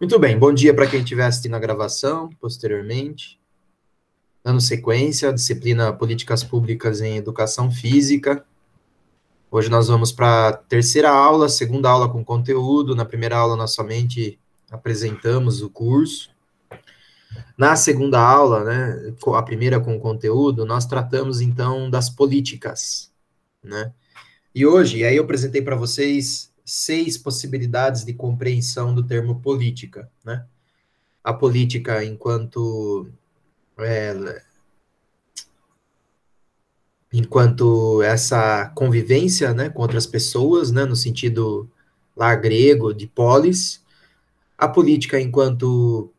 Muito bem, bom dia para quem estiver assistindo a gravação posteriormente. Dando sequência, disciplina Políticas Públicas em Educação Física. Hoje nós vamos para a terceira aula, segunda aula com conteúdo. Na primeira aula nós somente apresentamos o curso. Na segunda aula, né, a primeira com conteúdo, nós tratamos então das políticas, né? E hoje, aí eu apresentei para vocês seis possibilidades de compreensão do termo política, né? A política enquanto é, enquanto essa convivência, né, com outras pessoas, né, no sentido lá grego de polis, a política enquanto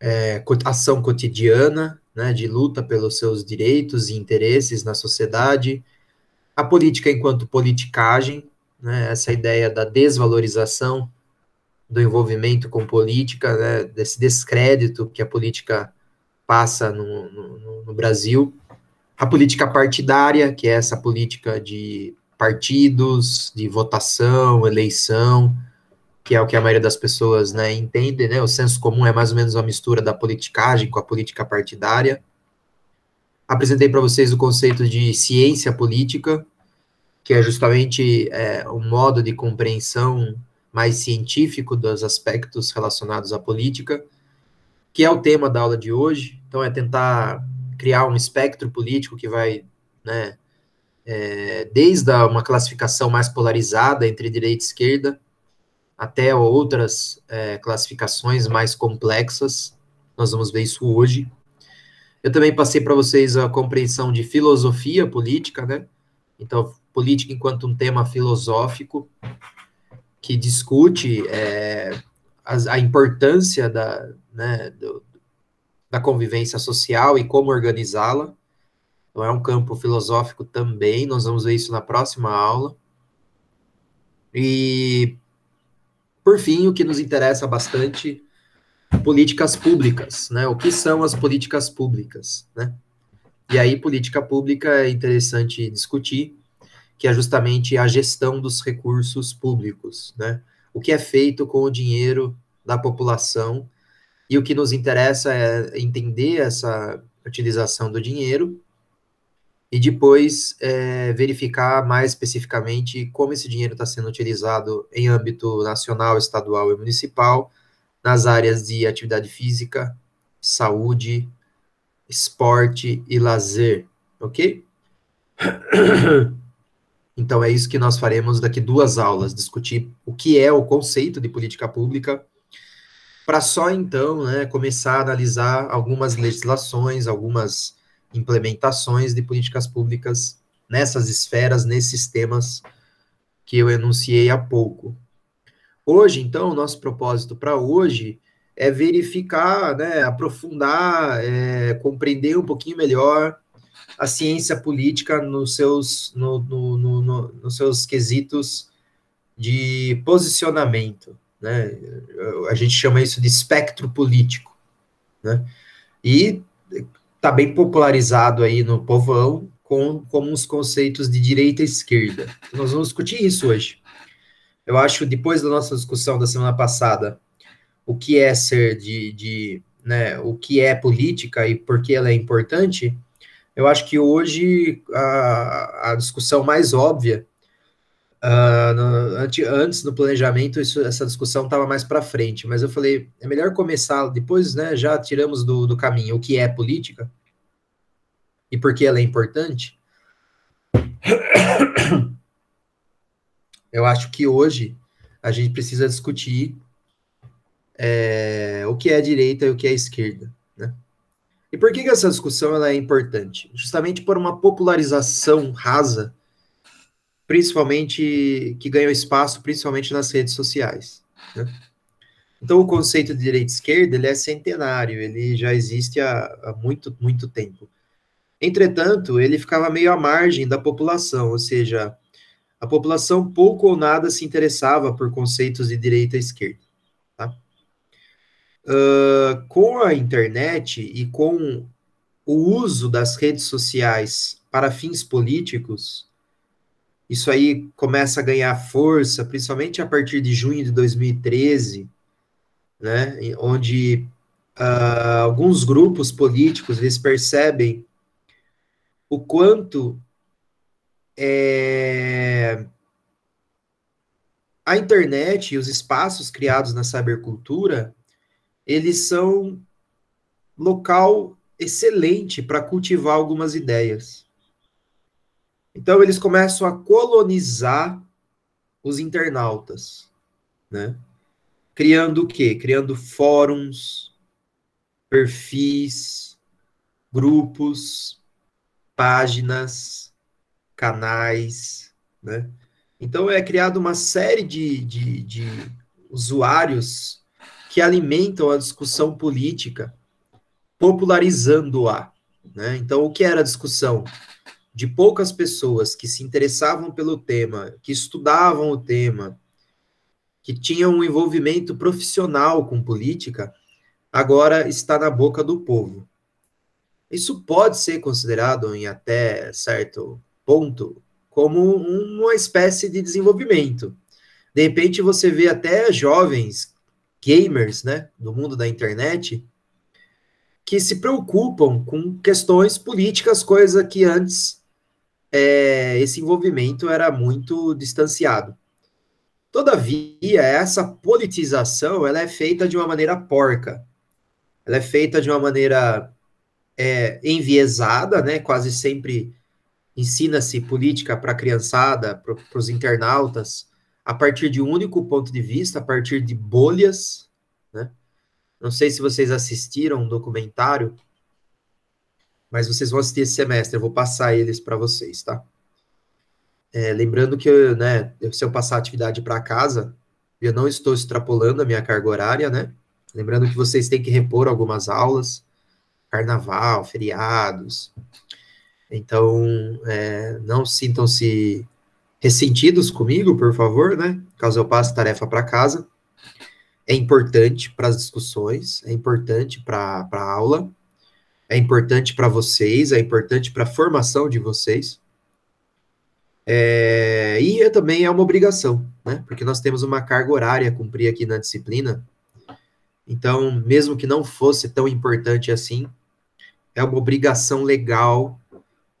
é, ação cotidiana, né, de luta pelos seus direitos e interesses na sociedade, a política enquanto politicagem, né, essa ideia da desvalorização do envolvimento com política, né, desse descrédito que a política passa no, no, no Brasil, a política partidária, que é essa política de partidos, de votação, eleição, que é o que a maioria das pessoas né, entende, né? O senso comum é mais ou menos uma mistura da politicagem com a política partidária. Apresentei para vocês o conceito de ciência política, que é justamente é, um modo de compreensão mais científico dos aspectos relacionados à política, que é o tema da aula de hoje. Então, é tentar criar um espectro político que vai, né, é, desde uma classificação mais polarizada entre direita e esquerda, até outras é, classificações mais complexas. Nós vamos ver isso hoje. Eu também passei para vocês a compreensão de filosofia política, né? Então, política enquanto um tema filosófico que discute é, a, a, importância da, né, do, da convivência social e como organizá-la. Então, é um campo filosófico também, nós vamos ver isso na próxima aula. E, por fim, o que nos interessa bastante, políticas públicas, né? O que são as políticas públicas, né? E aí, política pública é interessante discutir, que é justamente a gestão dos recursos públicos, né? O que é feito com o dinheiro da população e o que nos interessa é entender essa utilização do dinheiro e depois é, verificar mais especificamente como esse dinheiro está sendo utilizado em âmbito nacional, estadual e municipal, nas áreas de atividade física, saúde, esporte e lazer, ok? Então é isso que nós faremos daqui duas aulas, discutir o que é o conceito de política pública, para só então né, começar a analisar algumas legislações, algumas implementações de políticas públicas nessas esferas, nesses temas que eu enunciei há pouco. Hoje, então, o nosso propósito para hoje é verificar, né, aprofundar, é, compreender um pouquinho melhor a ciência política nos seus, no, no, no, nos seus quesitos de posicionamento. Né? A gente chama isso de espectro político. Né? E está bem popularizado aí no povão com, como os conceitos de direita e esquerda. nós vamos discutir isso hoje. Eu acho, depois da nossa discussão da semana passada, o que é ser de, de né, o que é política e por que ela é importante, eu acho que hoje a, a discussão mais óbvia, uh, no, antes, antes no planejamento, isso, essa discussão estava mais para frente, mas eu falei, é melhor começar, depois né, já tiramos do, do caminho o que é política e por que ela é importante. Eu acho que hoje a gente precisa discutir é, o que é direita e o que é esquerda. E por que, que essa discussão ela é importante? Justamente por uma popularização rasa, principalmente que ganhou espaço, principalmente nas redes sociais. Né? Então, o conceito de direita e esquerda ele é centenário, ele já existe há, há muito, muito tempo. Entretanto, ele ficava meio à margem da população, ou seja, a população pouco ou nada se interessava por conceitos de direita e esquerda uh, com a internet e com o uso das redes sociais para fins políticos, isso aí começa a ganhar força, principalmente a partir de junho de 2013, né, onde uh, alguns grupos políticos eles percebem o quanto é, a internet e os espaços criados na cybercultura eles são local excelente para cultivar algumas ideias. Então eles começam a colonizar os internautas, né? Criando o quê? Criando fóruns, perfis, grupos, páginas, canais, né? Então é criada uma série de, de, de usuários que alimentam a discussão política, popularizando-a. Né? Então, o que era a discussão? De poucas pessoas que se interessavam pelo tema, que estudavam o tema, que tinham um envolvimento profissional com política, agora está na boca do povo. Isso pode ser considerado, em até certo ponto, como uma espécie de desenvolvimento. De repente, você vê até jovens gamers, né, do mundo da internet, que se preocupam com questões políticas, coisa que antes é, esse envolvimento era muito distanciado. Todavia, essa politização ela é feita de uma maneira porca. Ela é feita de uma maneira é, enviesada, né? Quase sempre ensina-se política para a criançada, para os internautas, a partir de um único ponto de vista, a partir de bolhas, né? Não sei se vocês assistiram um documentário, mas vocês vão assistir esse semestre, eu vou passar eles para vocês, tá? É, lembrando que, né, eu, né, se eu passar a atividade para casa, eu não estou extrapolando a minha carga horária, né? Lembrando que vocês têm que repor algumas aulas, carnaval, feriados. Então, é, não sintam-se ressentidos comigo, por favor, né? Caso eu passe tarefa para casa. É importante para as discussões, é importante para a aula, é importante para vocês, é importante para a formação de vocês. É, e é, também é uma obrigação, né? Porque nós temos uma carga horária a cumprir aqui na disciplina. Então, mesmo que não fosse tão importante assim, é uma obrigação legal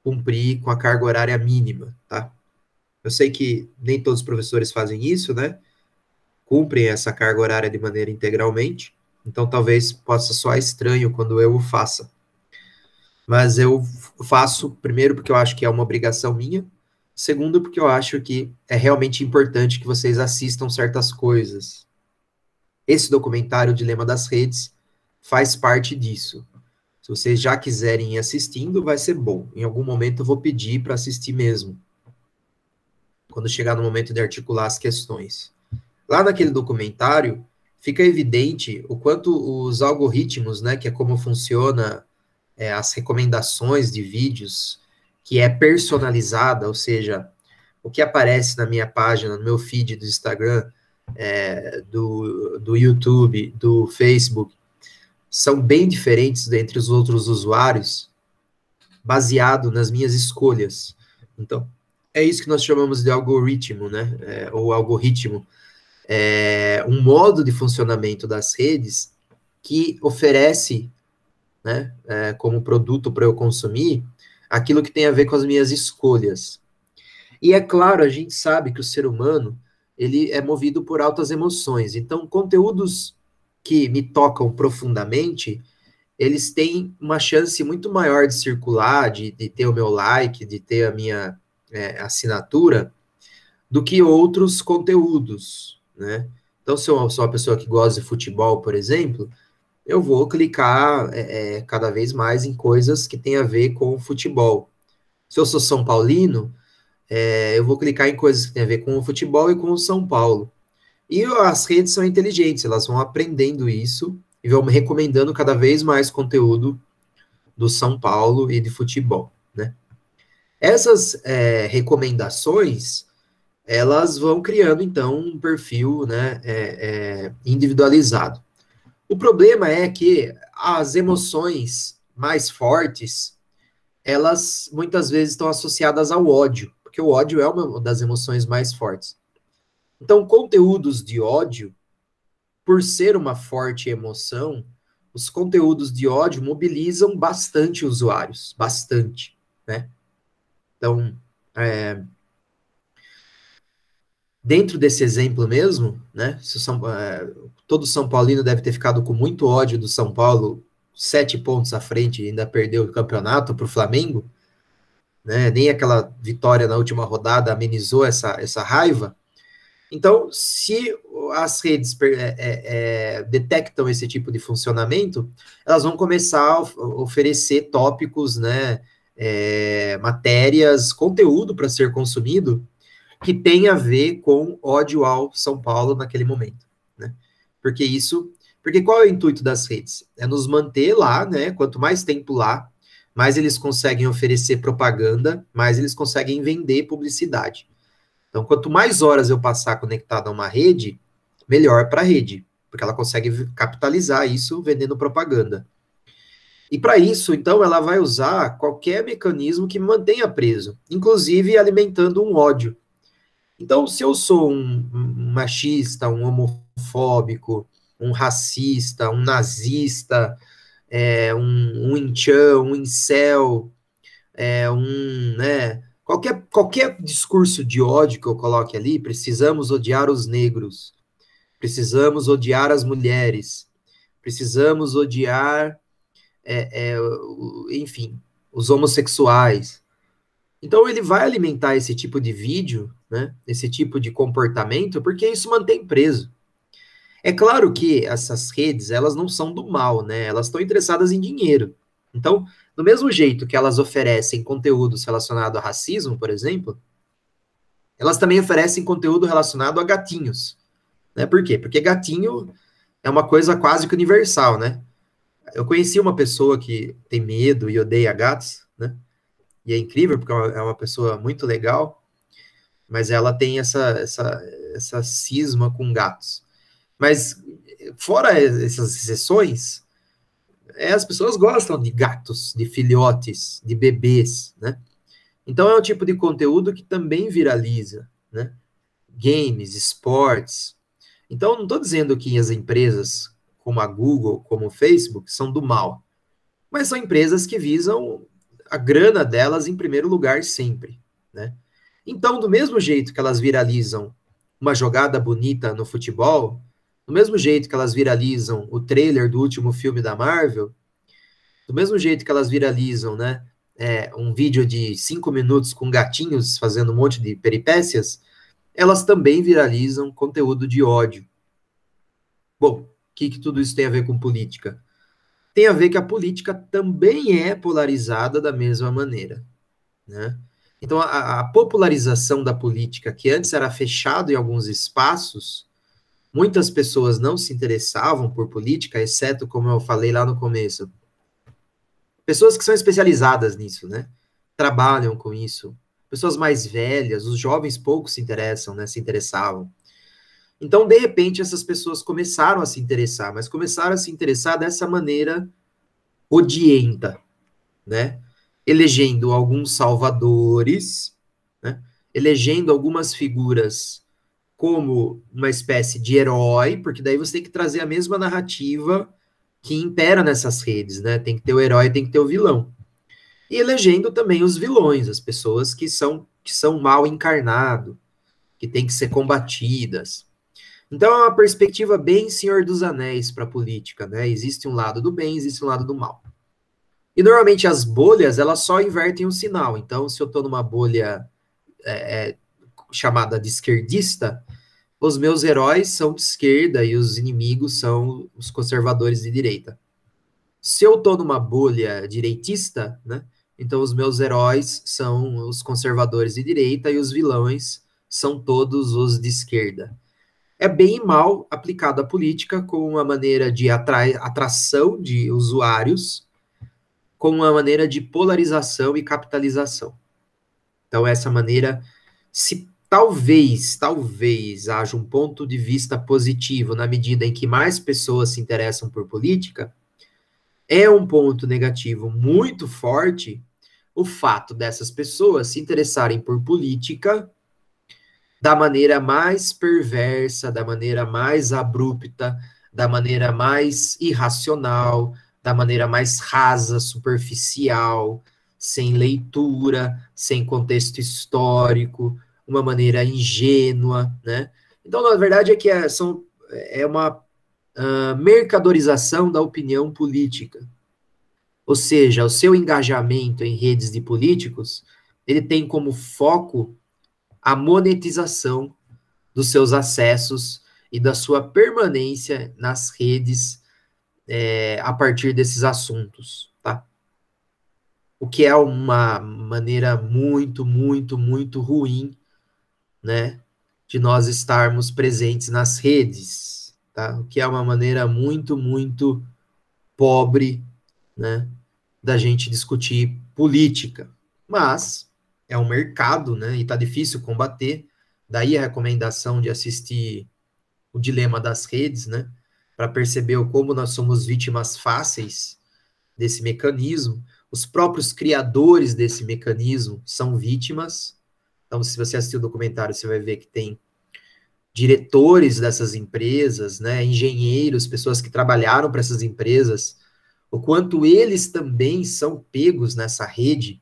cumprir com a carga horária mínima, tá? Eu sei que nem todos os professores fazem isso, né? Cumprem essa carga horária de maneira integralmente. Então, talvez possa soar estranho quando eu o faça. Mas eu faço, primeiro, porque eu acho que é uma obrigação minha. Segundo, porque eu acho que é realmente importante que vocês assistam certas coisas. Esse documentário, o Dilema das Redes, faz parte disso. Se vocês já quiserem ir assistindo, vai ser bom. Em algum momento eu vou pedir para assistir mesmo quando chegar no momento de articular as questões. Lá naquele documentário, fica evidente o quanto os algoritmos, né, que é como funciona é, as recomendações de vídeos, que é personalizada, ou seja, o que aparece na minha página, no meu feed do Instagram, é, do, do YouTube, do Facebook, são bem diferentes dentre os outros usuários, baseado nas minhas escolhas. Então, é isso que nós chamamos de algoritmo, né? É, ou algoritmo. É um modo de funcionamento das redes que oferece, né, é, como produto para eu consumir, aquilo que tem a ver com as minhas escolhas. E é claro, a gente sabe que o ser humano ele é movido por altas emoções. Então, conteúdos que me tocam profundamente, eles têm uma chance muito maior de circular, de, de ter o meu like, de ter a minha é, assinatura do que outros conteúdos, né? Então, se eu sou uma pessoa que gosta de futebol, por exemplo, eu vou clicar é, é cada vez mais em coisas que tem a ver com futebol. Se eu sou São Paulino, é, eu vou clicar em coisas que tem a ver com o futebol e com o São Paulo. E as redes são inteligentes, elas vão aprendendo isso e vão recomendando cada vez mais conteúdo do São Paulo e de futebol, né? Essas é, recomendações, elas vão criando, então, um perfil né, é, é, individualizado. O problema é que as emoções mais fortes, elas muitas vezes estão associadas ao ódio, porque o ódio é uma das emoções mais fortes. Então, conteúdos de ódio, por ser uma forte emoção, os conteúdos de ódio mobilizam bastante usuários, bastante, né? Então, é, dentro desse exemplo mesmo, né? São, é, todo São Paulino deve ter ficado com muito ódio do São Paulo, sete pontos à frente e ainda perdeu o campeonato para o Flamengo, né? Nem aquela vitória na última rodada amenizou essa, essa raiva. Então, se as redes é, é, é, detectam esse tipo de funcionamento, elas vão começar a oferecer tópicos, né? é, matérias, conteúdo para ser consumido que tem a ver com ódio ao São Paulo naquele momento, né? Porque isso, porque qual é o intuito das redes? É nos manter lá, né? Quanto mais tempo lá, mais eles conseguem oferecer propaganda, mais eles conseguem vender publicidade. Então, quanto mais horas eu passar conectado a uma rede, melhor para a rede, porque ela consegue capitalizar isso vendendo propaganda. E para isso, então, ela vai usar qualquer mecanismo que me mantenha preso, inclusive alimentando um ódio. Então, se eu sou um, machista, um homofóbico, um racista, um nazista, é, um, um inchão, um incel, é, um, né, qualquer, qualquer discurso de ódio que eu coloque ali, precisamos odiar os negros, precisamos odiar as mulheres, precisamos odiar é, é, enfim, os homossexuais. Então ele vai alimentar esse tipo de vídeo, né, esse tipo de comportamento, porque isso mantém preso. É claro que essas redes, elas não são do mal, né? Elas estão interessadas em dinheiro. Então, do mesmo jeito que elas oferecem conteúdos relacionados a racismo, por exemplo, elas também oferecem conteúdo relacionado a gatinhos. Né? Por quê? Porque gatinho é uma coisa quase que universal, né? Eu conheci uma pessoa que tem medo e odeia gatos, né? E é incrível, porque é, é uma pessoa muito legal, mas ela tem essa, essa, essa cisma com gatos. Mas, fora essas exceções, é, as pessoas gostam de gatos, de filhotes, de bebês, né? Então, é um tipo de conteúdo que também viraliza, né? Games, esportes. Então, não estou dizendo que as empresas como a Google, como o Facebook, são do mal. Mas são empresas que visam a grana delas em primeiro lugar sempre, né? Então, do mesmo jeito que elas viralizam uma jogada bonita no futebol, do mesmo jeito que elas viralizam o trailer do último filme da Marvel, do mesmo jeito que elas viralizam, né, é, um vídeo de cinco minutos com gatinhos fazendo um monte de peripécias, elas também viralizam conteúdo de ódio. Bom, que, que tudo isso tem a ver com política? Tem a ver que a política também é polarizada da mesma maneira. Né? Então, a, a popularização da política, que antes era fechado em alguns espaços, muitas pessoas não se interessavam por política, exceto, como eu falei lá no começo, pessoas que são especializadas nisso, né? Trabalham com isso. Pessoas mais velhas, os jovens pouco se interessam, né? Se interessavam. Então, de repente, essas pessoas começaram a se interessar, mas começaram a se interessar dessa maneira odienta, né? Elegendo alguns salvadores, né? elegendo algumas figuras como uma espécie de herói, porque daí você tem que trazer a mesma narrativa que impera nessas redes, né? Tem que ter o herói, tem que ter o vilão. E elegendo também os vilões, as pessoas que são que são mal encarnado, que têm que ser combatidas. Então é uma perspectiva bem Senhor dos Anéis para a política, né? Existe um lado do bem, existe um lado do mal. E normalmente as bolhas elas só invertem um sinal. Então, se eu estou numa bolha é, é, chamada de esquerdista, os meus heróis são de esquerda e os inimigos são os conservadores de direita. Se eu estou numa bolha direitista, né, então os meus heróis são os conservadores de direita e os vilões são todos os de esquerda é bem e mal aplicado à política como uma maneira de atração de usuários, como uma maneira de polarização e capitalização. Então, essa maneira, se talvez, talvez haja um ponto de vista positivo na medida em que mais pessoas se interessam por política, é um ponto negativo muito forte o fato dessas pessoas se interessarem por política da maneira mais perversa, da maneira mais abrupta, da maneira mais irracional, da maneira mais rasa, superficial, sem leitura, sem contexto histórico, uma maneira ingênua, né? Então, na verdade, é que é, são, é uma uh, mercadorização da opinião política. Ou seja, o seu engajamento em redes de políticos, ele tem como foco a monetização dos seus acessos e da sua permanência nas redes é, a partir desses assuntos, tá? O que é uma maneira muito, muito, muito ruim, né, de nós estarmos presentes nas redes, tá? O que é uma maneira muito, muito pobre, né, da gente discutir política. Mas é um mercado, né? E tá difícil combater. Daí a recomendação de assistir o dilema das redes, né? Para perceber como nós somos vítimas fáceis desse mecanismo. Os próprios criadores desse mecanismo são vítimas. Então, se você assistir o documentário, você vai ver que tem diretores dessas empresas, né, engenheiros, pessoas que trabalharam para essas empresas, o quanto eles também são pegos nessa rede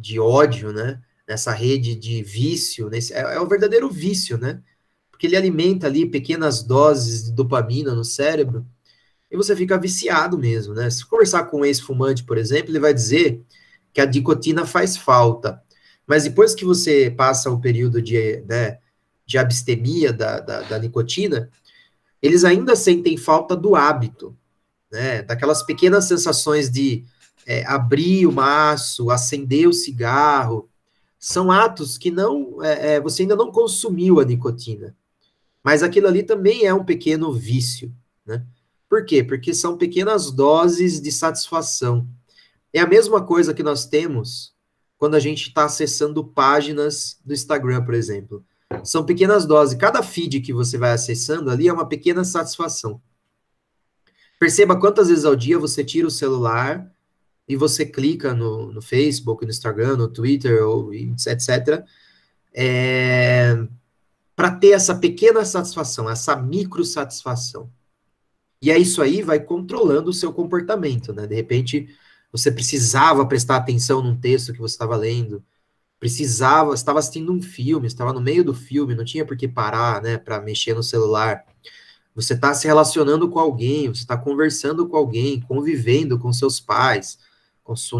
de ódio, né? Nessa rede de vício, nesse, é, é verdadeiro vício, né? Porque ele alimenta ali pequenas doses de dopamina no cérebro e você fica viciado mesmo, né? Se conversar com um ex-fumante, por exemplo, ele vai dizer que a dicotina faz falta. Mas depois que você passa o período de, né, de abstemia da, da, da nicotina, eles ainda sentem falta do hábito, né? Daquelas pequenas sensações de é, abrir o maço, acender o cigarro, são atos que não é, é, você ainda não consumiu a nicotina, mas aquilo ali também é um pequeno vício, né? Por quê? Porque são pequenas doses de satisfação. É a mesma coisa que nós temos quando a gente está acessando páginas do Instagram, por exemplo. São pequenas doses. Cada feed que você vai acessando ali é uma pequena satisfação. Perceba quantas vezes ao dia você tira o celular e você clica no, no Facebook, no Instagram, no Twitter, ou etc., é, para ter essa pequena satisfação, essa micro satisfação. E é isso aí vai controlando o seu comportamento, né? De repente, você precisava prestar atenção num texto que você estava lendo, precisava, estava assistindo um filme, estava no meio do filme, não tinha por que parar, né, para mexer no celular. Você está se relacionando com alguém, você está conversando com alguém, convivendo com seus pais,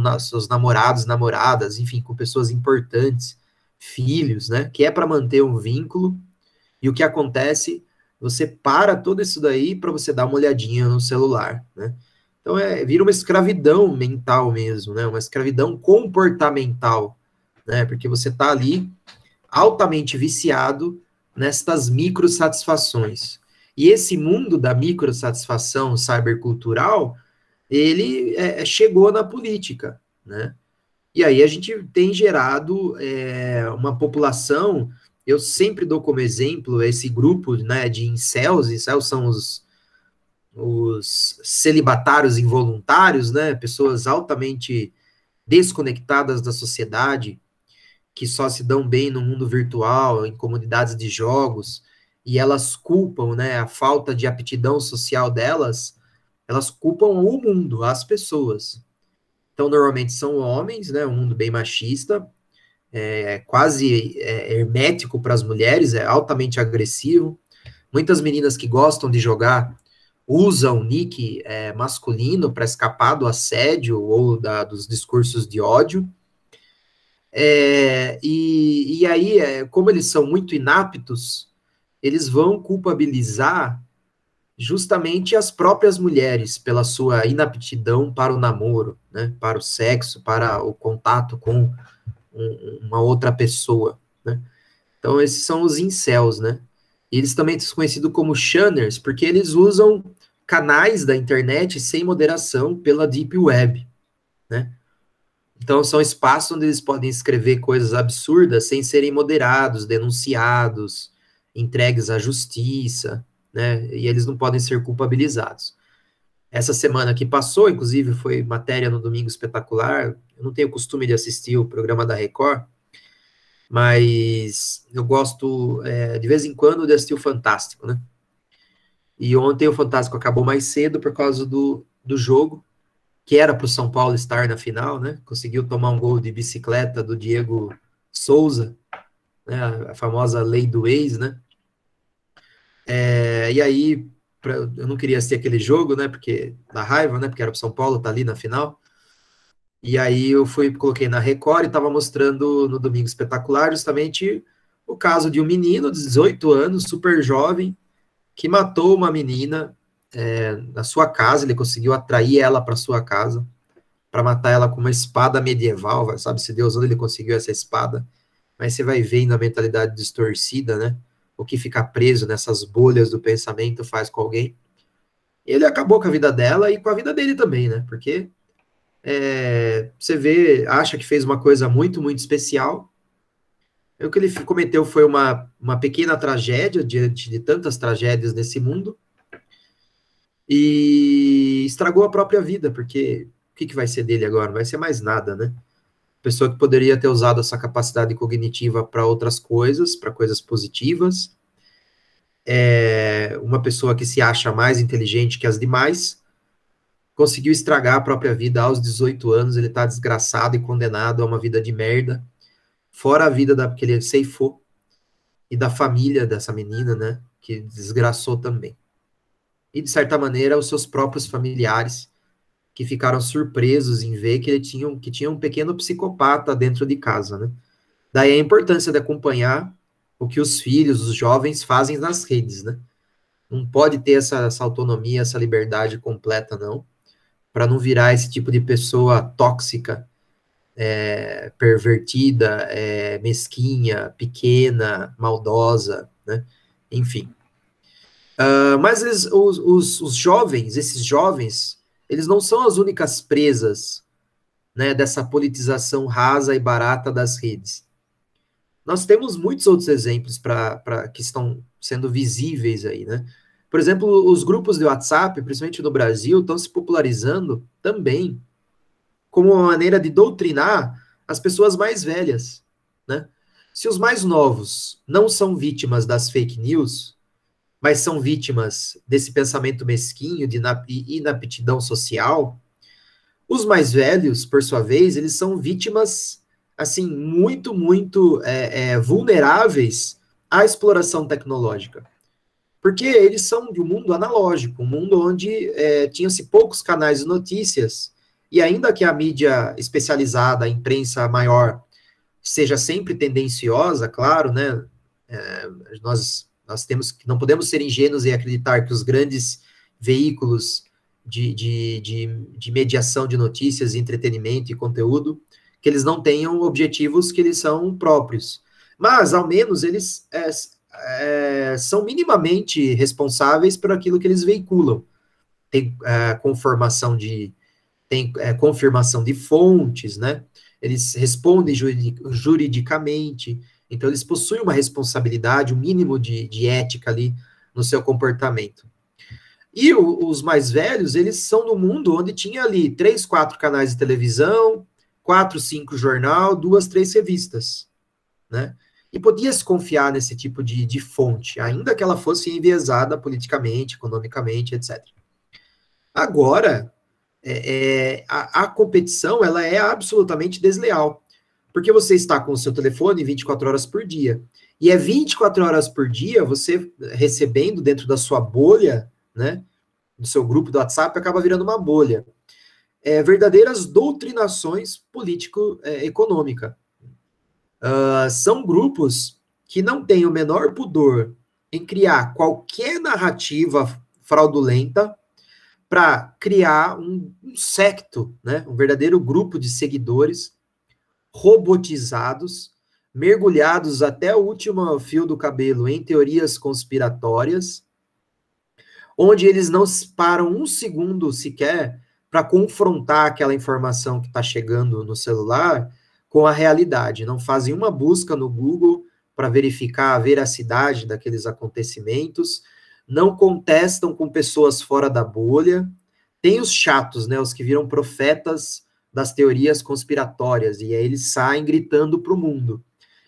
com seus namorados, namoradas, enfim, com pessoas importantes, filhos, né? Que é para manter um vínculo. E o que acontece? Você para tudo isso daí para você dar uma olhadinha no celular, né? Então é vira uma escravidão mental mesmo, né? Uma escravidão comportamental, né? Porque você está ali altamente viciado nestas microsatisfações. E esse mundo da microsatisfação cybercultural ele é, é, chegou na política, né? E aí a gente tem gerado é, uma população, eu sempre dou como exemplo esse grupo né, de incels, incels são os, os celibatários involuntários, né, pessoas altamente desconectadas da sociedade, que só se dão bem no mundo virtual, em comunidades de jogos, e elas culpam né, a falta de aptidão social delas elas culpam o mundo, as pessoas. Então, normalmente são homens, né? Um mundo bem machista, é, quase é, hermético para as mulheres, é altamente agressivo. Muitas meninas que gostam de jogar usam nick é, masculino para escapar do assédio ou da, dos discursos de ódio. É, e, e aí, é, como eles são muito inaptos, eles vão culpabilizar justamente as próprias mulheres pela sua inaptidão para o namoro, né, para o sexo, para o contato com um, uma outra pessoa, né. Então esses são os incels, né. E eles também são conhecidos como shunners, porque eles usam canais da internet sem moderação pela deep web, né. Então são espaços onde eles podem escrever coisas absurdas sem serem moderados, denunciados, entregues à justiça, né? E eles não podem ser culpabilizados. Essa semana que passou, inclusive, foi matéria no Domingo Espetacular. Eu não tenho costume de assistir o programa da Record, mas eu gosto é, de vez em quando de assistir o Fantástico, né? E ontem o Fantástico acabou mais cedo por causa do, do jogo, que era para o São Paulo estar na final, né? Conseguiu tomar um gol de bicicleta do Diego Souza, né? a famosa lei do ex, né? É, e aí, pra, eu não queria ser aquele jogo, né? Porque da raiva, né? Porque era o São Paulo, tá ali na final. E aí eu fui, coloquei na Record e estava mostrando no Domingo Espetacular justamente o caso de um menino de 18 anos, super jovem, que matou uma menina é, na sua casa, ele conseguiu atrair ela para sua casa, para matar ela com uma espada medieval, sabe se Deus onde ele conseguiu essa espada. Mas você vai vendo a mentalidade distorcida, né? o que ficar preso nessas bolhas do pensamento faz com alguém. Ele acabou com a vida dela e com a vida dele também, né? Porque é, você vê, acha que fez uma coisa muito, muito especial. E é o que ele cometeu foi uma, uma pequena tragédia diante de tantas tragédias nesse mundo e estragou a própria vida, porque o que, que vai ser dele agora? Não vai ser mais nada, né? pessoa que poderia ter usado essa capacidade cognitiva para outras coisas, para coisas positivas, é uma pessoa que se acha mais inteligente que as demais, conseguiu estragar a própria vida aos 18 anos, ele está desgraçado e condenado a uma vida de merda, fora a vida da que ele ceifou e da família dessa menina, né, que desgraçou também. E de certa maneira os seus próprios familiares que ficaram surpresos em ver que ele tinha, que tinha um pequeno psicopata dentro de casa, né? Daí a importância de acompanhar o que os filhos, os jovens fazem nas redes, né? Não pode ter essa, essa autonomia, essa liberdade completa, não, para não virar esse tipo de pessoa tóxica, é, pervertida, é, mesquinha, pequena, maldosa, né? Enfim. Uh, mas eles, os, os, os jovens, esses jovens, eles não são as únicas presas né, dessa politização rasa e barata das redes. Nós temos muitos outros exemplos para que estão sendo visíveis aí, né? Por exemplo, os grupos de WhatsApp, principalmente no Brasil, estão se popularizando também como uma maneira de doutrinar as pessoas mais velhas, né? Se os mais novos não são vítimas das fake news, mas são vítimas desse pensamento mesquinho de inaptidão social. Os mais velhos, por sua vez, eles são vítimas, assim, muito, muito é, é, vulneráveis à exploração tecnológica. Porque eles são de um mundo analógico, um mundo onde é, tinham-se poucos canais de notícias, e ainda que a mídia especializada, a imprensa maior, seja sempre tendenciosa, claro, né? É, nós nós temos não podemos ser ingênuos e acreditar que os grandes veículos de, de, de, de mediação de notícias, entretenimento e conteúdo, que eles não tenham objetivos que eles são próprios. Mas, ao menos, eles é, é, são minimamente responsáveis por aquilo que eles veiculam. Tem é, conformação de. Tem é, confirmação de fontes, né? Eles respondem juridicamente, então, eles possuem uma responsabilidade, um mínimo de, de ética ali no seu comportamento. E o, os mais velhos, eles são do mundo onde tinha ali três, quatro canais de televisão, quatro, cinco jornal, duas, três revistas, né? E podia se confiar nesse tipo de, de fonte, ainda que ela fosse enviesada politicamente, economicamente, etc. Agora, é, é, a, a competição ela é absolutamente desleal. Porque você está com o seu telefone 24 horas por dia. E é 24 horas por dia você recebendo dentro da sua bolha, né? Do seu grupo do WhatsApp, acaba virando uma bolha. É, verdadeiras doutrinações político-econômica. É, uh, ah, são grupos que não têm o menor pudor em criar qualquer narrativa fraudulenta para criar um, um secto, né? um verdadeiro grupo de seguidores robotizados, mergulhados até o último fio do cabelo em teorias conspiratórias, onde eles não param um segundo sequer para confrontar aquela informação que está chegando no celular com a realidade. Não fazem uma busca no Google para verificar a veracidade daqueles acontecimentos, não contestam com pessoas fora da bolha. Tem os chatos, né, os que viram profetas das teorias conspiratórias, e aí eles saem gritando para o mundo.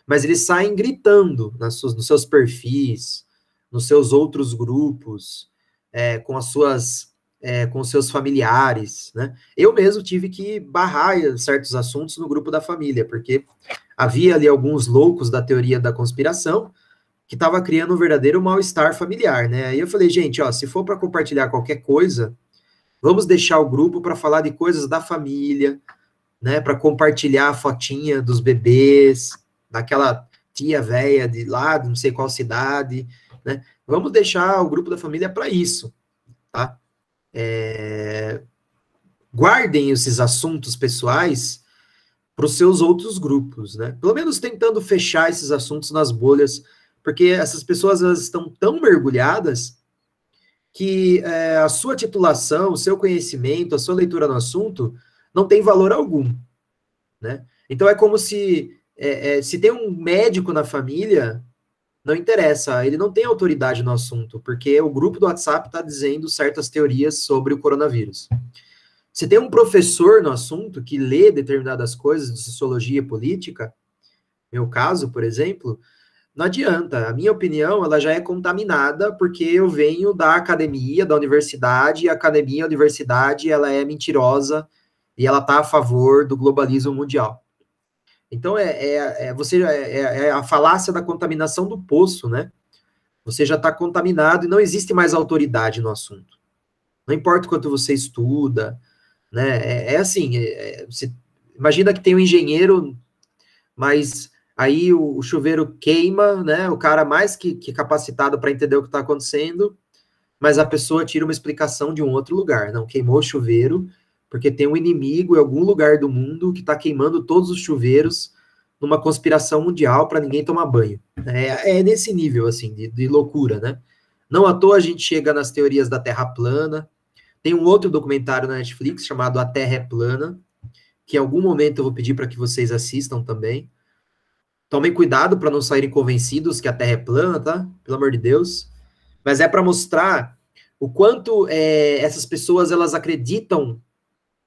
Mas eles saem gritando nas suas, nos seus perfis, nos seus outros grupos, é, com as suas é, com seus familiares, né? Eu mesmo tive que barrar certos assuntos no grupo da família, porque havia ali alguns loucos da teoria da conspiração que estava criando um verdadeiro mal-estar familiar, né? Aí eu falei, gente, ó, se for para compartilhar qualquer coisa, Vamos deixar o grupo para falar de coisas da família, né? Para compartilhar a fotinha dos bebês, daquela tia velha de lá, de não sei qual cidade, né? Vamos deixar o grupo da família para isso, tá? É... Guardem esses assuntos pessoais para os seus outros grupos, né? Pelo menos tentando fechar esses assuntos nas bolhas, porque essas pessoas elas estão tão mergulhadas que é, a sua titulação, o seu conhecimento, a sua leitura no assunto não tem valor algum, né? Então é como se é, é, se tem um médico na família, não interessa, ele não tem autoridade no assunto, porque o grupo do WhatsApp está dizendo certas teorias sobre o coronavírus. Se tem um professor no assunto que lê determinadas coisas de sociologia e política, meu caso, por exemplo, não adianta. A minha opinião, ela já é contaminada porque eu venho da academia, da universidade, e a academia, a universidade, ela é mentirosa e ela está a favor do globalismo mundial. Então é, é, é você é, é, a falácia da contaminação do poço, né? Você já está contaminado e não existe mais autoridade no assunto. Não importa quanto você estuda, né? É, é assim, é, é, você, imagina que tem um engenheiro, mas aí o, o, chuveiro queima, né? O cara mais que, que capacitado para entender o que está acontecendo, mas a pessoa tira uma explicação de um outro lugar. Não queimou o chuveiro porque tem um inimigo em algum lugar do mundo que está queimando todos os chuveiros numa conspiração mundial para ninguém tomar banho. É, é nesse nível assim de, de loucura, né? Não à toa a gente chega nas teorias da Terra plana. Tem um outro documentário na Netflix chamado A Terra é Plana, que em algum momento eu vou pedir para que vocês assistam também Tomem cuidado para não saírem convencidos que a Terra é plana, tá? Pelo amor de Deus. Mas é para mostrar o quanto é, essas pessoas elas acreditam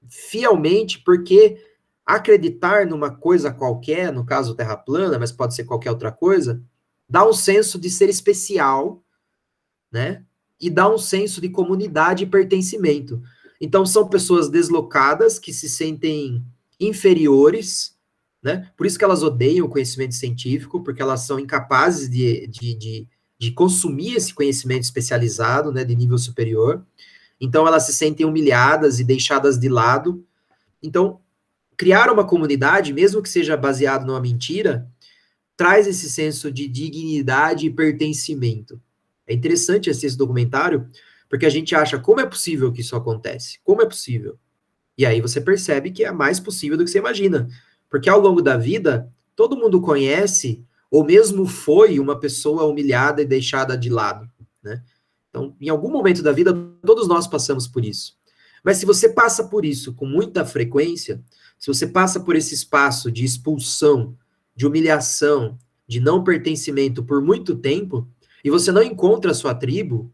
fielmente, porque acreditar numa coisa qualquer, no caso terra plana, mas pode ser qualquer outra coisa, dá um senso de ser especial, né? E dá um senso de comunidade e pertencimento. Então são pessoas deslocadas que se sentem inferiores né? Por isso que elas odeiam o conhecimento científico, porque elas são incapazes de, de, de, de consumir esse conhecimento especializado, né, de nível superior. Então, elas se sentem humilhadas e deixadas de lado. Então, criar uma comunidade, mesmo que seja baseado numa mentira, traz esse senso de dignidade e pertencimento. É interessante assistir esse documentário, porque a gente acha como é possível que isso acontece? Como é possível? E aí você percebe que é mais possível do que você imagina. Porque ao longo da vida, todo mundo conhece ou mesmo foi uma pessoa humilhada e deixada de lado, né? Então, em algum momento da vida, todos nós passamos por isso. Mas se você passa por isso com muita frequência, se você passa por esse espaço de expulsão, de humilhação, de não pertencimento por muito tempo, e você não encontra a sua tribo,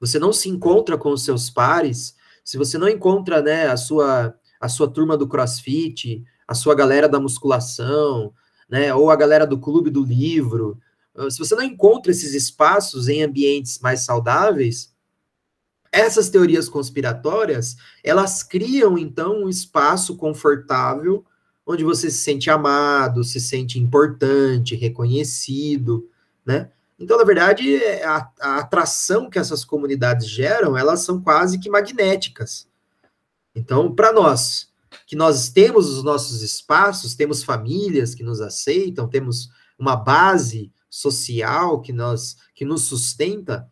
você não se encontra com os seus pares, se você não encontra né, a, sua, a sua turma do crossfit, a sua galera da musculação, né, ou a galera do clube do livro. Ah, se você não encontra esses espaços em ambientes mais saudáveis, essas teorias conspiratórias, elas criam então um espaço confortável onde você se sente amado, se sente importante, reconhecido, né? Então, na verdade, a, a, atração que essas comunidades geram, elas são quase que magnéticas. Então, para nós que nós temos os nossos espaços, temos famílias que nos aceitam, temos uma base social que, nós, que nos sustenta,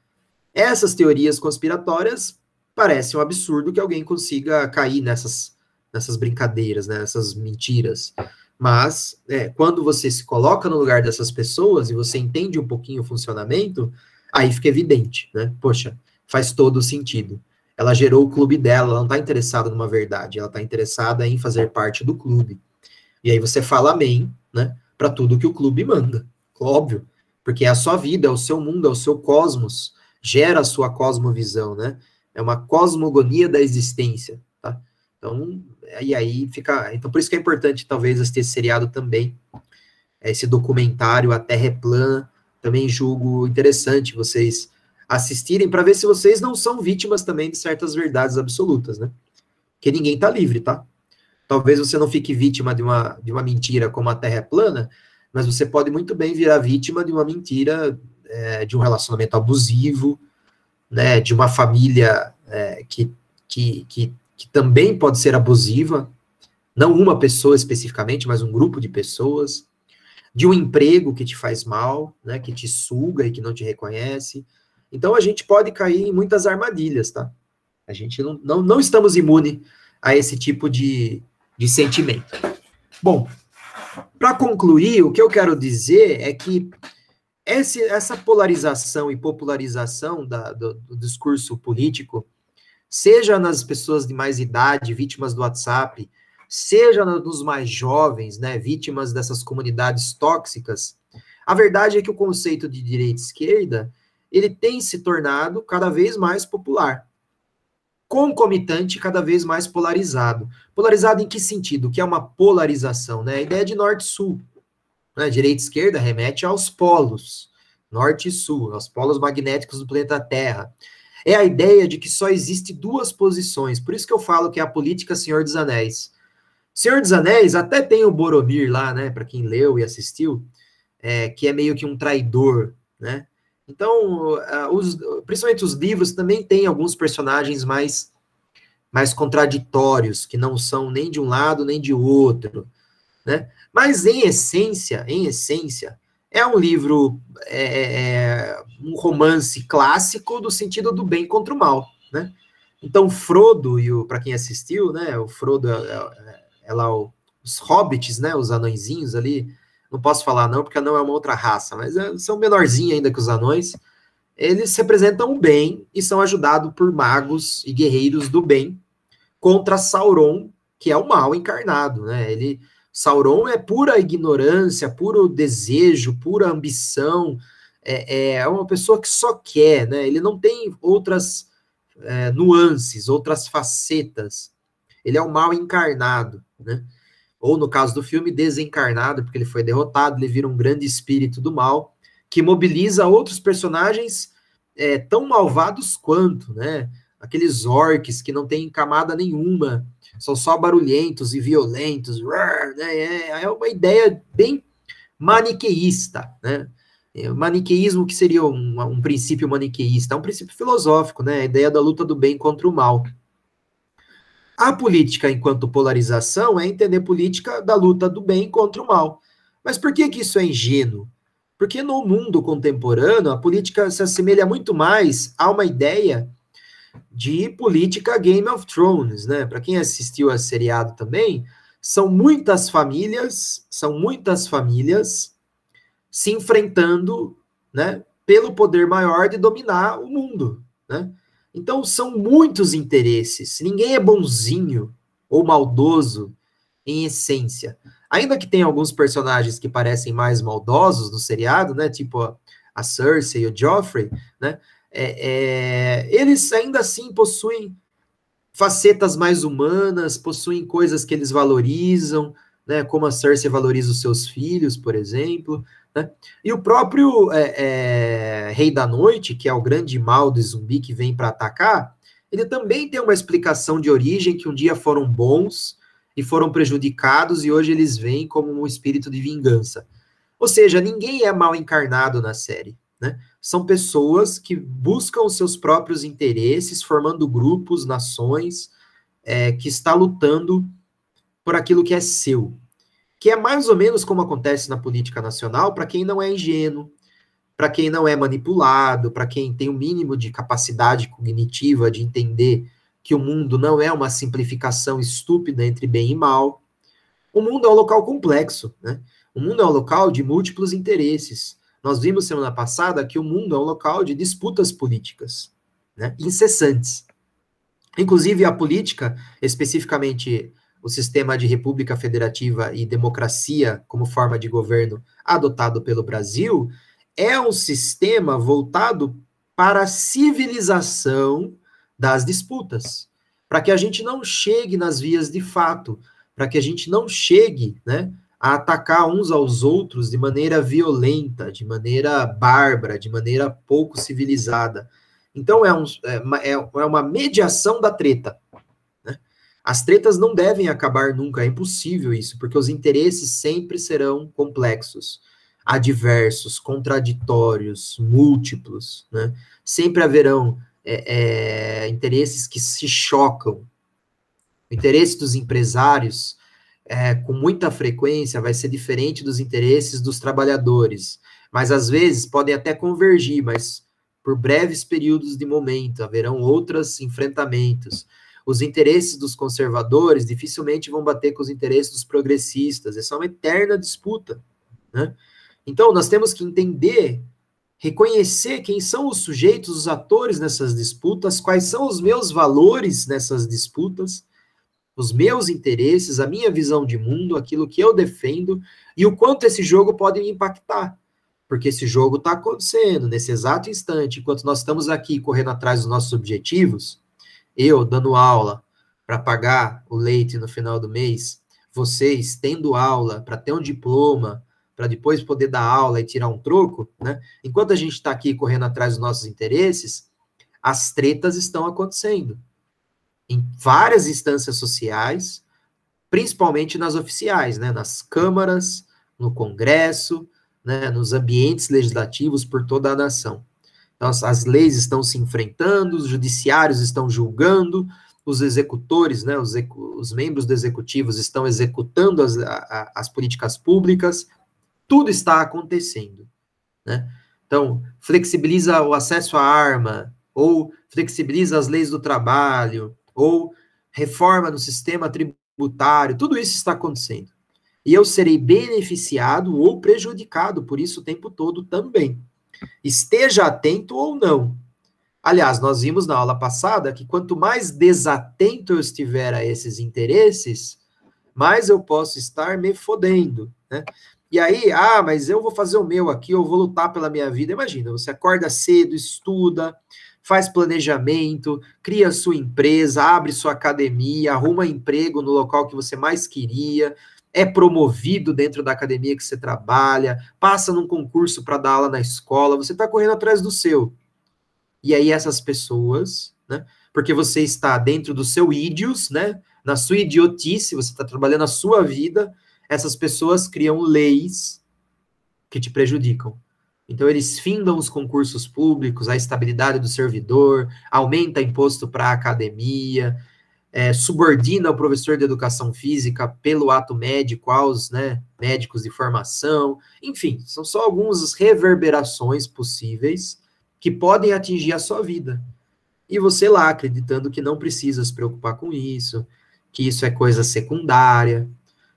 essas teorias conspiratórias parece um absurdo que alguém consiga cair nessas, nessas brincadeiras, né, nessas mentiras. Mas é, quando você se coloca no lugar dessas pessoas e você entende um pouquinho o funcionamento, aí fica evidente, né? Poxa, faz todo sentido ela gerou o clube dela, ela não está interessada numa verdade, ela está interessada em fazer parte do clube. E aí você fala amém, né, para tudo que o clube manda, óbvio, porque é a sua vida, é o seu mundo, é o seu cosmos, gera a sua cosmovisão, né, é uma cosmogonia da existência, tá? Então, e aí fica, então por isso que é importante talvez esse seriado também, esse documentário A Terra é Plana, também julgo interessante vocês assistirem para ver se vocês não são vítimas também de certas verdades absolutas, né? Que ninguém está livre, tá? Talvez você não fique vítima de uma, de uma mentira como a Terra é plana, mas você pode muito bem virar vítima de uma mentira, é, de um relacionamento abusivo, né? De uma família é, que, que, que, que também pode ser abusiva, não uma pessoa especificamente, mas um grupo de pessoas, de um emprego que te faz mal, né? Que te suga e que não te reconhece então a gente pode cair em muitas armadilhas, tá? A gente não, não, não estamos imune a esse tipo de, de sentimento. Bom, para concluir, o que eu quero dizer é que esse, essa polarização e popularização da, do, do discurso político, seja nas pessoas de mais idade, vítimas do WhatsApp, seja nos mais jovens, né, vítimas dessas comunidades tóxicas, a verdade é que o conceito de direita e esquerda ele tem se tornado cada vez mais popular. Concomitante, cada vez mais polarizado. Polarizado em que sentido? Que é uma polarização, né? A ideia é de norte-sul. Né? Direita e esquerda remete aos polos, norte e sul, aos polos magnéticos do planeta Terra. É a ideia de que só existe duas posições. Por isso que eu falo que é a política Senhor dos Anéis. Senhor dos Anéis até tem o Boromir lá, né? Para quem leu e assistiu, é, que é meio que um traidor, né? Então, ah, os, principalmente os livros também têm alguns personagens mais, mais contraditórios, que não são nem de um lado nem de outro, né? Mas em essência, em essência, é um livro, é, é, é um romance clássico do sentido do bem contra o mal, né? Então, Frodo e o para quem assistiu, né? O Frodo é, é, é lá o, os hobbits, né? Os anõezinhos ali não posso falar não, porque não é uma outra raça, mas eh, são menorzinhos ainda que os anões. Eles representam o bem e são ajudados por magos e guerreiros do bem contra Sauron, que é o mal encarnado, né? Ele Sauron é pura ignorância, puro desejo, pura ambição. É, é, é uma pessoa que só quer, né? Ele não tem outras é, nuances, outras facetas. Ele é o mal encarnado, né? ou no caso do filme, desencarnado, porque ele foi derrotado, ele vira um grande espírito do mal, que mobiliza outros personagens é, tão malvados quanto, né? Aqueles orcs que não têm camada nenhuma, são só barulhentos e violentos, né? É, é uma ideia bem maniqueísta, né? É, o maniqueísmo que seria um, um princípio maniqueísta, é um princípio filosófico, né? A ideia da luta do bem contra o mal. A política, enquanto polarização, é entender política da luta do bem contra o mal. Mas por que, que isso é ingênuo? Porque no mundo contemporâneo, a política se assemelha muito mais a uma ideia de política Game of Thrones, né? Para quem assistiu a seriado também, são muitas famílias, são muitas famílias se enfrentando, né, pelo poder maior de dominar o mundo, né? Então são muitos interesses. Ninguém é bonzinho ou maldoso em essência. Ainda que tenha alguns personagens que parecem mais maldosos no seriado, né? Tipo a, a Cersei e o Joffrey, né? É, é, eles ainda assim possuem facetas mais humanas, possuem coisas que eles valorizam, né, como a Cersei valoriza os seus filhos, por exemplo, né? E o próprio é, é, Rei da Noite, que é o grande mal do zumbi que vem para atacar, ele também tem uma explicação de origem que um dia foram bons e foram prejudicados e hoje eles vêm como um espírito de vingança. Ou seja, ninguém é mal encarnado na série, né? São pessoas que buscam os seus próprios interesses, formando grupos, nações, é, que está lutando por aquilo que é seu. Que é mais ou menos como acontece na política nacional para quem não é ingênuo, para quem não é manipulado, para quem tem o um mínimo de capacidade cognitiva de entender que o mundo não é uma simplificação estúpida entre bem e mal. O mundo é um local complexo, né? O mundo é um local de múltiplos interesses. Nós vimos semana passada que o mundo é um local de disputas políticas, né? incessantes. Inclusive a política, especificamente o sistema de república federativa e democracia como forma de governo adotado pelo Brasil é um sistema voltado para a civilização das disputas, para que a gente não chegue nas vias de fato, para que a gente não chegue, né, a atacar uns aos outros de maneira violenta, de maneira bárbara, de maneira pouco civilizada. Então é, um, é, é, é uma mediação da treta. As tretas não devem acabar nunca, é impossível isso, porque os interesses sempre serão complexos, adversos, contraditórios, múltiplos. Né? Sempre haverão é, é, interesses que se chocam. O interesse dos empresários, é, com muita frequência, vai ser diferente dos interesses dos trabalhadores. Mas às vezes podem até convergir, mas por breves períodos de momento haverão outros enfrentamentos os interesses dos conservadores dificilmente vão bater com os interesses dos progressistas. Essa é uma eterna disputa. Né? Então, nós temos que entender, reconhecer quem são os sujeitos, os atores nessas disputas, quais são os meus valores nessas disputas, os meus interesses, a minha visão de mundo, aquilo que eu defendo e o quanto esse jogo pode me impactar. Porque esse jogo está acontecendo nesse exato instante, enquanto nós estamos aqui correndo atrás dos nossos objetivos eu dando aula para pagar o leite no final do mês, vocês tendo aula para ter um diploma, para depois poder dar aula e tirar um troco, né? Enquanto a gente está aqui correndo atrás dos nossos interesses, as tretas estão acontecendo em várias instâncias sociais, principalmente nas oficiais, né? Nas câmaras, no Congresso, né? Nos ambientes legislativos por toda a nação. Então, as, as leis estão se enfrentando, os judiciários estão julgando, os executores, né, os, os membros do executivos estão executando as, a, as políticas públicas, tudo está acontecendo. Né? Então, flexibiliza o acesso à arma, ou flexibiliza as leis do trabalho, ou reforma no sistema tributário, tudo isso está acontecendo. E eu serei beneficiado ou prejudicado por isso o tempo todo também. Esteja atento ou não. Aliás, nós vimos na aula passada que quanto mais desatento eu estiver a esses interesses, mais eu posso estar me fodendo, né? E aí, ah, mas eu vou fazer o meu aqui, eu vou lutar pela minha vida. Imagina, você acorda cedo, estuda, faz planejamento, cria sua empresa, abre sua academia, arruma emprego no local que você mais queria, é promovido dentro da academia que você trabalha, passa num concurso para dar aula na escola, você está correndo atrás do seu. E aí essas pessoas, né? Porque você está dentro do seu ídios, né? Na sua idiotice, você está trabalhando a sua vida, essas pessoas criam leis que te prejudicam. Então eles findam os concursos públicos, a estabilidade do servidor, aumenta imposto para a academia, é, subordina o professor de educação física pelo ato médico aos né, médicos de formação, enfim, são só algumas reverberações possíveis que podem atingir a sua vida. E você lá acreditando que não precisa se preocupar com isso, que isso é coisa secundária.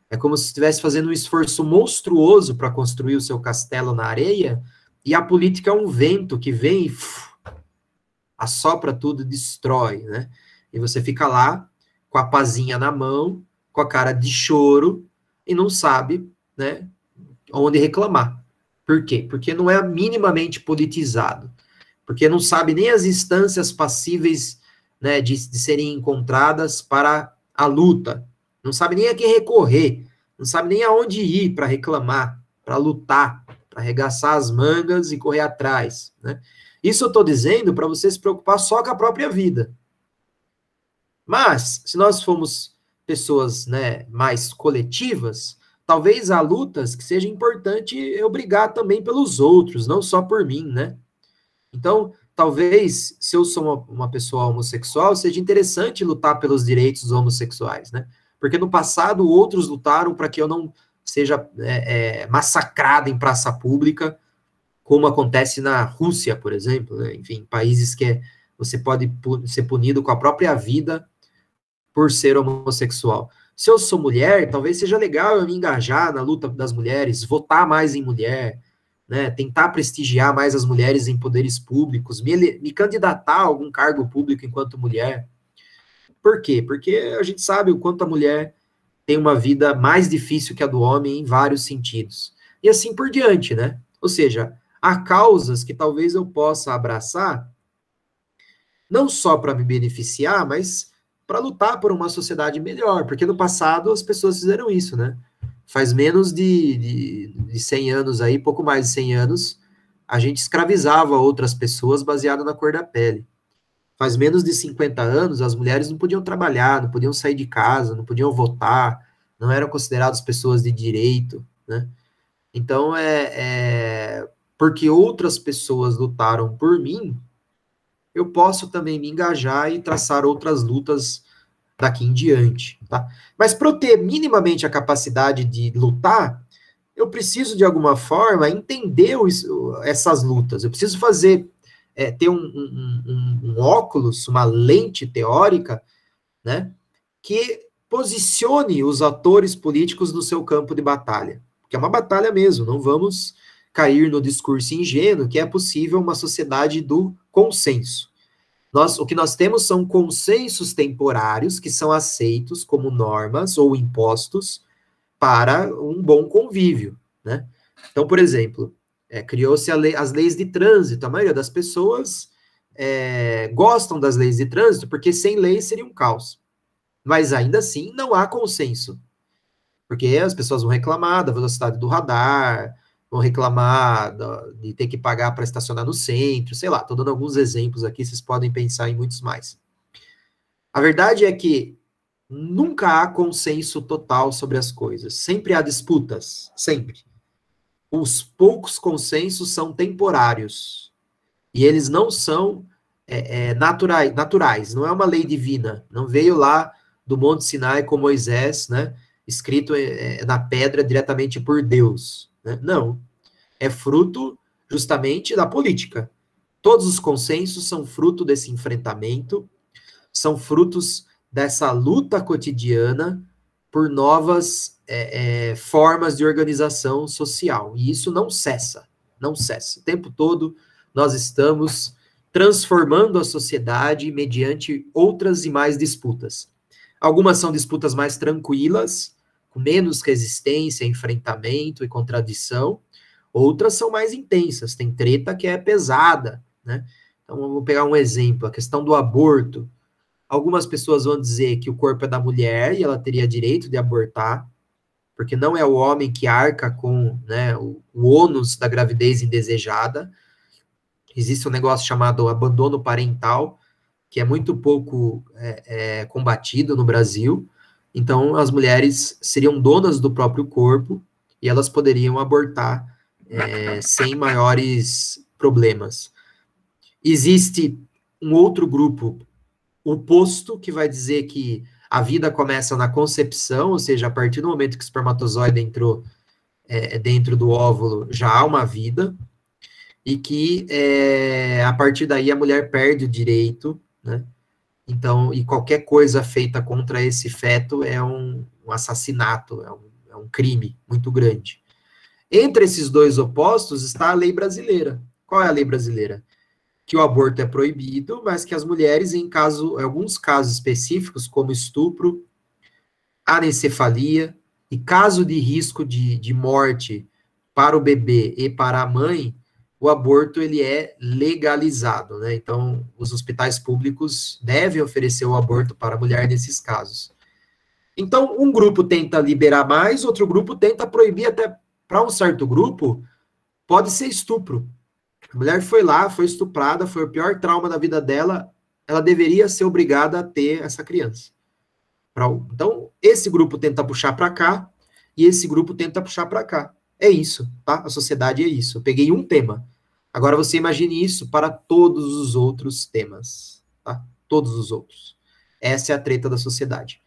É como se estivesse fazendo um esforço monstruoso para construir o seu castelo na areia, e a política é um vento que vem e assopra tudo, destrói, né? E você fica lá com a pazinha na mão, com a cara de choro e não sabe, né, onde reclamar. Por quê? Porque não é minimamente politizado. Porque não sabe nem as instâncias passíveis né, de, de serem encontradas para a luta. Não sabe nem a quem recorrer. Não sabe nem aonde ir para reclamar, para lutar, para arregaçar as mangas e correr atrás. Né? Isso eu estou dizendo para você se preocupar só com a própria vida. Mas, se nós formos pessoas né, mais coletivas, talvez há lutas que seja importante eu brigar também pelos outros, não só por mim, né? Então, talvez, se eu sou uma, uma, pessoa homossexual, seja interessante lutar pelos direitos homossexuais, né? Porque no passado outros lutaram para que eu não seja é, é, massacrado em praça pública, como acontece na Rússia, por exemplo, né? enfim, países que é, você pode ser punido com a própria vida por ser homossexual. Se eu sou mulher, talvez seja legal eu me engajar na luta das mulheres, votar mais em mulher, né, tentar prestigiar mais as mulheres em poderes públicos, me, me candidatar a algum cargo público enquanto mulher. Por quê? Porque a gente sabe o quanto a mulher tem uma vida mais difícil que a do homem em vários sentidos. E assim por diante, né? Ou seja, há causas que talvez eu possa abraçar, não só para me beneficiar, mas para lutar por uma sociedade melhor, porque no passado as pessoas fizeram isso, né? Faz menos de, de, de 100 anos aí, pouco mais de 100 anos, a gente escravizava outras pessoas baseado na cor da pele. Faz menos de 50 anos, as mulheres não podiam trabalhar, não podiam sair de casa, não podiam votar, não eram consideradas pessoas de direito, né? Então, é, é porque outras pessoas lutaram por mim, eu posso também me engajar e traçar outras lutas daqui em diante, tá? Mas para eu ter minimamente a capacidade de lutar, eu preciso de alguma forma entender os, essas lutas. Eu preciso fazer é, ter um, um, um, um, óculos, uma lente teórica, né, que posicione os atores políticos no seu campo de batalha, que é uma batalha mesmo. Não vamos cair no discurso ingênuo que é possível uma sociedade do consenso. Nós, o que nós temos são consensos temporários que são aceitos como normas ou impostos para um bom convívio, né? Então, por exemplo, é, criou-se lei, as leis de trânsito. A maioria das pessoas é, gostam das leis de trânsito porque sem lei seria um caos. Mas ainda assim, não há consenso. Porque as pessoas vão reclamar da velocidade do radar, vão reclamar de ter que pagar para estacionar no centro, sei lá, estou dando alguns exemplos aqui, vocês podem pensar em muitos mais. A verdade é que nunca há consenso total sobre as coisas, sempre há disputas, sempre. Os poucos consensos são temporários e eles não são é, é, naturais, naturais, não é uma lei divina, não veio lá do Monte Sinai com Moisés, né, escrito é, é na pedra diretamente por Deus né? Não. É fruto justamente da política. Todos os consensos são fruto desse enfrentamento, são frutos dessa luta cotidiana por novas é, é, formas de organização social. E isso não cessa, não cessa. O tempo todo nós estamos transformando a sociedade mediante outras e mais disputas. Algumas são disputas mais tranquilas, com menos resistência, enfrentamento e contradição. Outras são mais intensas, tem treta que é pesada, né? Então, vamos pegar um exemplo, a questão do aborto. Algumas pessoas vão dizer que o corpo é da mulher e ela teria direito de abortar, porque não é o homem que arca com né, o, o ônus da gravidez indesejada. Existe um negócio chamado abandono parental, que é muito pouco é, é, combatido no Brasil, então, as mulheres seriam donas do próprio corpo e elas poderiam abortar é, sem maiores problemas. Existe um outro grupo oposto que vai dizer que a vida começa na concepção, ou seja, a partir do momento que o espermatozoide entrou é, dentro do óvulo, já há uma vida, e que é, a partir daí a mulher perde o direito, né? Então, e qualquer coisa feita contra esse feto é um, um assassinato, é um, é um crime muito grande. Entre esses dois opostos está a lei brasileira. Qual é a lei brasileira? que o aborto é proibido, mas que as mulheres, em caso, em alguns casos específicos, como estupro, anencefalia e caso de risco de, de morte para o bebê e para a mãe, o aborto ele é legalizado, né? Então, os hospitais públicos devem oferecer o aborto para a mulher nesses casos. Então, um grupo tenta liberar mais, outro grupo tenta proibir, até para um certo grupo, pode ser estupro. A mulher foi lá, foi estuprada, foi o pior trauma da vida dela, ela deveria ser obrigada a ter essa criança. Então, esse grupo tenta puxar para cá e esse grupo tenta puxar para cá. É isso, tá? A sociedade é isso. Eu peguei um tema. Agora você imagine isso para todos os outros temas, tá? Todos os outros. Essa é a treta da sociedade.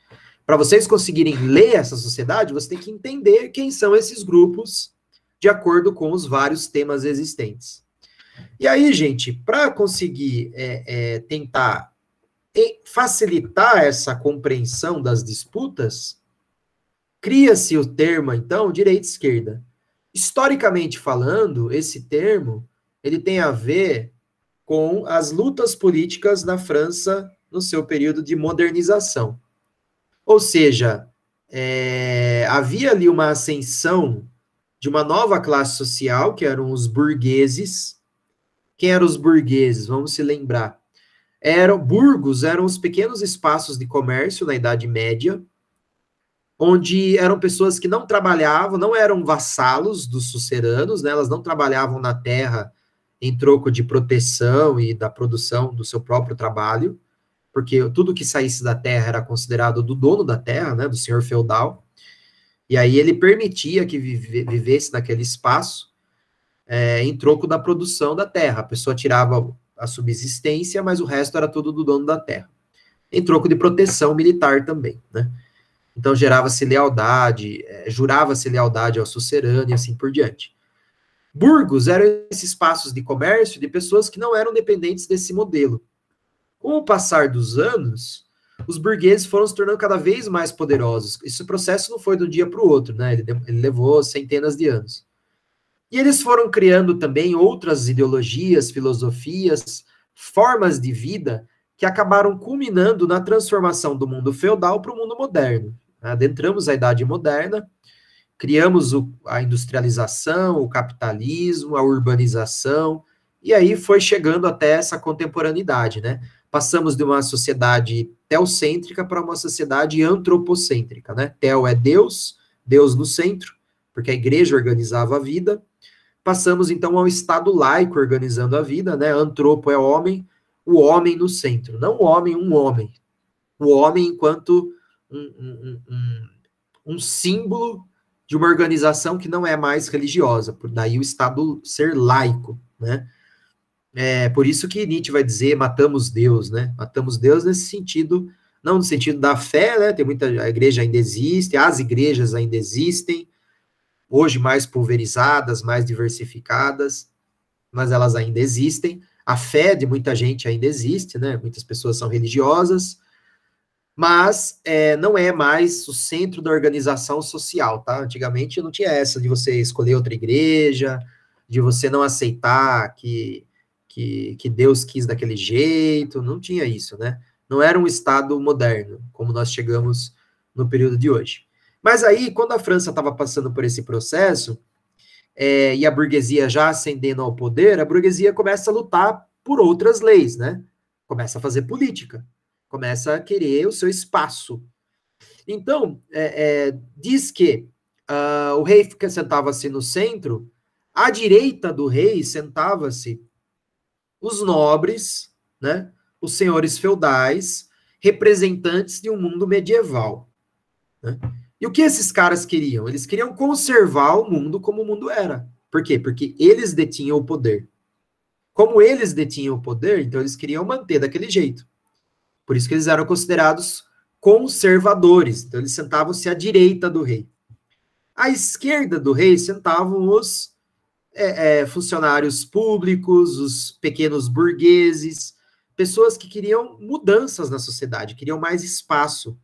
Para vocês conseguirem ler essa sociedade, você tem que entender quem são esses grupos de acordo com os vários temas existentes. E aí, gente, para conseguir é, é, tentar facilitar essa compreensão das disputas, cria-se o termo, então, direita-esquerda. Historicamente falando, esse termo ele tem a ver com as lutas políticas na França no seu período de modernização. Ou seja, é, havia ali uma ascensão de uma nova classe social, que eram os burgueses. Quem eram os burgueses? Vamos se lembrar. Eram burgos, eram os pequenos espaços de comércio na Idade Média, onde eram pessoas que não trabalhavam, não eram vassalos dos suceranos, né? elas não trabalhavam na terra em troco de proteção e da produção do seu próprio trabalho, porque tudo que saísse da terra era considerado do dono da terra, né, do senhor feudal, e aí ele permitia que vive, vivesse naquele espaço é, em troco da produção da terra. A pessoa tirava a subsistência, mas o resto era tudo do dono da terra. Em troco de proteção militar também, né? Então gerava-se lealdade, é, jurava-se lealdade ao sucerano e assim por diante. Burgos eram esses espaços de comércio de pessoas que não eram dependentes desse modelo. Com o passar dos anos, os burgueses foram se tornando cada vez mais poderosos. Esse processo não foi do dia para o outro, né? Ele, ele levou centenas de anos. E eles foram criando também outras ideologias, filosofias, formas de vida que acabaram culminando na transformação do mundo feudal para o mundo moderno. Né? adentramos a Idade Moderna, criamos o, a industrialização, o capitalismo, a urbanização, e aí foi chegando até essa contemporaneidade, né? Passamos de uma sociedade teocêntrica para uma sociedade antropocêntrica, né? Teo é Deus, Deus no centro, porque a igreja organizava a vida. Passamos então ao Estado laico organizando a vida, né? Antropo é homem, o homem no centro, não o homem, um homem. O homem enquanto um, um, um símbolo de uma organização que não é mais religiosa, por daí o Estado ser laico, né? É por isso que Nietzsche vai dizer matamos Deus, né? Matamos Deus nesse sentido, não no sentido da fé, né? Tem muita a igreja ainda existe, as igrejas ainda existem, hoje mais pulverizadas, mais diversificadas, mas elas ainda existem. A fé de muita gente ainda existe, né? Muitas pessoas são religiosas, mas é, não é mais o centro da organização social, tá? Antigamente não tinha essa de você escolher outra igreja, de você não aceitar que, que, que, Deus quis daquele jeito, não tinha isso, né? Não era um Estado moderno, como nós chegamos no período de hoje. Mas aí, quando a França estava passando por esse processo, é, e a burguesia já ascendendo ao poder, a burguesia começa a lutar por outras leis, né? Começa a fazer política começa a querer o seu espaço. Então, é, é, diz que uh, o rei sentava-se no centro, à direita do rei sentava-se os nobres, né, os senhores feudais, representantes de um mundo medieval. Né? E o que esses caras queriam? Eles queriam conservar o mundo como o mundo era. Por quê? Porque eles detinham o poder. Como eles detinham o poder, então eles queriam manter daquele jeito. Por isso que eles eram considerados conservadores. Então, eles sentavam-se à direita do rei. À esquerda do rei sentavam os é, é, funcionários públicos, os pequenos burgueses, pessoas que queriam mudanças na sociedade, queriam mais espaço.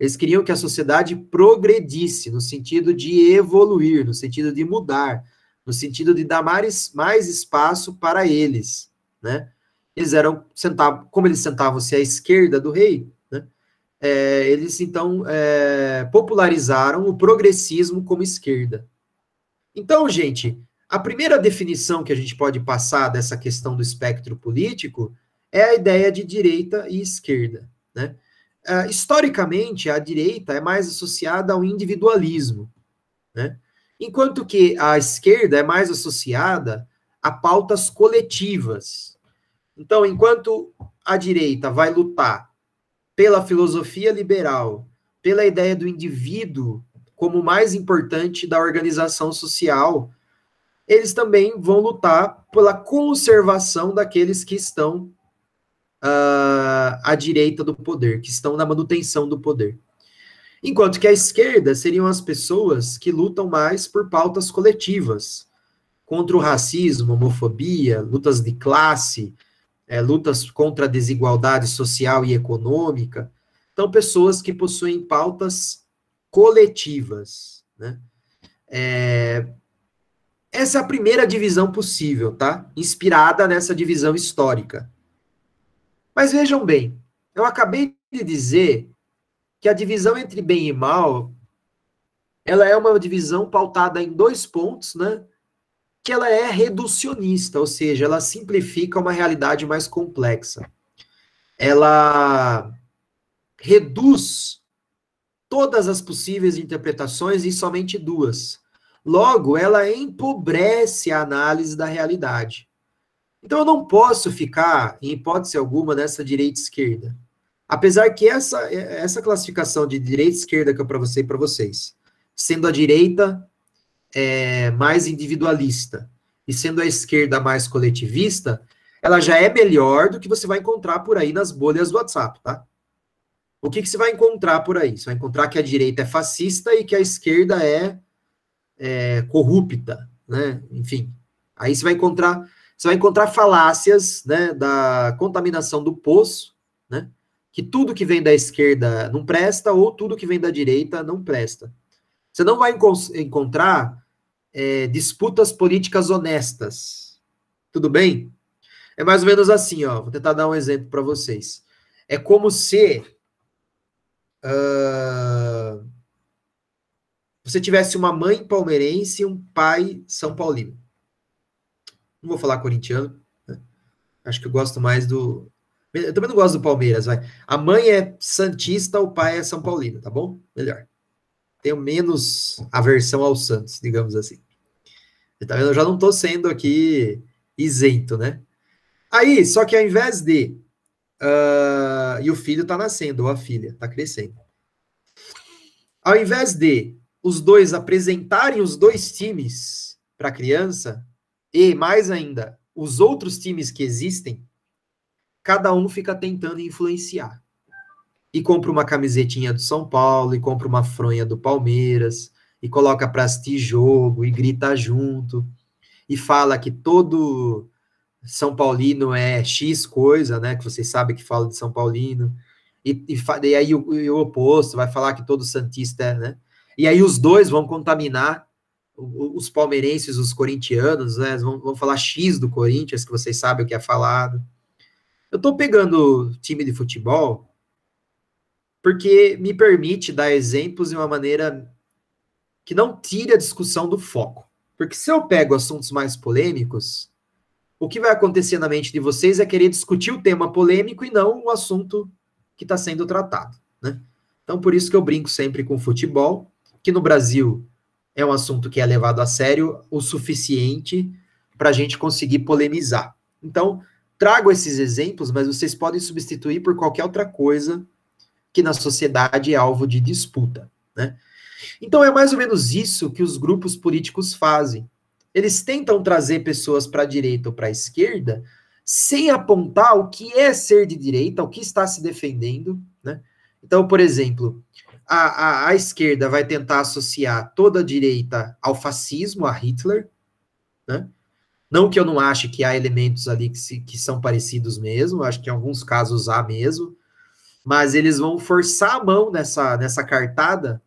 Eles queriam que a sociedade progredisse no sentido de evoluir, no sentido de mudar, no sentido de dar mais, mais espaço para eles, né? eles eram, sentavam, como eles sentavam-se à esquerda do rei, né, é, eles então é, popularizaram o progressismo como esquerda. Então, gente, a primeira definição que a gente pode passar dessa questão do espectro político é a ideia de direita e esquerda. Né? É, historicamente, a direita é mais associada ao individualismo, né? enquanto que a esquerda é mais associada a pautas coletivas. Então, enquanto a direita vai lutar pela filosofia liberal, pela ideia do indivíduo como mais importante da organização social, eles também vão lutar pela conservação daqueles que estão uh, à direita do poder, que estão na manutenção do poder. Enquanto que a esquerda seriam as pessoas que lutam mais por pautas coletivas, contra o racismo, homofobia, lutas de classe, é, lutas contra a desigualdade social e econômica. Então, pessoas que possuem pautas coletivas, né? É, essa é a primeira divisão possível, tá? Inspirada nessa divisão histórica. Mas vejam bem, eu acabei de dizer que a divisão entre bem e mal, ela é uma divisão pautada em dois pontos, né? que ela é reducionista, ou seja, ela simplifica uma realidade mais complexa. Ela reduz todas as possíveis interpretações em somente duas. Logo, ela empobrece a análise da realidade. Então, eu não posso ficar, em hipótese alguma, nessa direita esquerda. Apesar que essa, essa classificação de direita esquerda que eu para você para vocês, sendo a direita é, mais individualista e sendo a esquerda mais coletivista, ela já é melhor do que você vai encontrar por aí nas bolhas do WhatsApp, tá? O que, que você vai encontrar por aí? Você vai encontrar que a direita é fascista e que a esquerda é, é corrupta, né? Enfim, aí você vai encontrar você vai encontrar falácias, né, da contaminação do poço, né? Que tudo que vem da esquerda não presta ou tudo que vem da direita não presta. Você não vai enco encontrar é, disputas políticas honestas. Tudo bem? É mais ou menos assim, ó. Vou tentar dar um exemplo para vocês. É como se uh, você tivesse uma mãe palmeirense e um pai são paulino. Não vou falar corintiano. Né? Acho que eu gosto mais do, eu também não gosto do Palmeiras, vai. A mãe é santista, o pai é São Paulino, tá bom? Melhor tenho menos aversão ao Santos, digamos assim. Você tá vendo? Eu já não estou sendo aqui isento, né? Aí, só que ao invés de. Uh, e o filho está nascendo, ou a filha está crescendo. Ao invés de os dois apresentarem os dois times para a criança, e mais ainda, os outros times que existem, cada um fica tentando influenciar e compra uma camisetinha do São Paulo, e compra uma fronha do Palmeiras, e coloca para assistir jogo, e grita junto, e fala que todo São Paulino é X coisa, né? Que vocês sabem que fala de São Paulino, e, e, e aí o, e o, oposto vai falar que todo Santista é, né? E aí os dois vão contaminar os palmeirenses, os corintianos, né? Vão, vão falar X do Corinthians, que vocês sabem o que é falado. Eu tô pegando time de futebol porque me permite dar exemplos de uma maneira que não tire a discussão do foco. Porque se eu pego assuntos mais polêmicos, o que vai acontecer na mente de vocês é querer discutir o tema polêmico e não o assunto que está sendo tratado. Né? Então, por isso que eu brinco sempre com futebol, que no Brasil é um assunto que é levado a sério o suficiente para a gente conseguir polemizar. Então, trago esses exemplos, mas vocês podem substituir por qualquer outra coisa que na sociedade é alvo de disputa. Né? Então é mais ou menos isso que os grupos políticos fazem. Eles tentam trazer pessoas para a direita ou para a esquerda sem apontar o que é ser de direita, o que está se defendendo. Né? Então, por exemplo, a, a, a esquerda vai tentar associar toda a direita ao fascismo, a Hitler. Né? Não que eu não ache que há elementos ali que, se, que são parecidos mesmo, acho que em alguns casos há mesmo, mas eles vão forçar a mão nessa, nessa cartada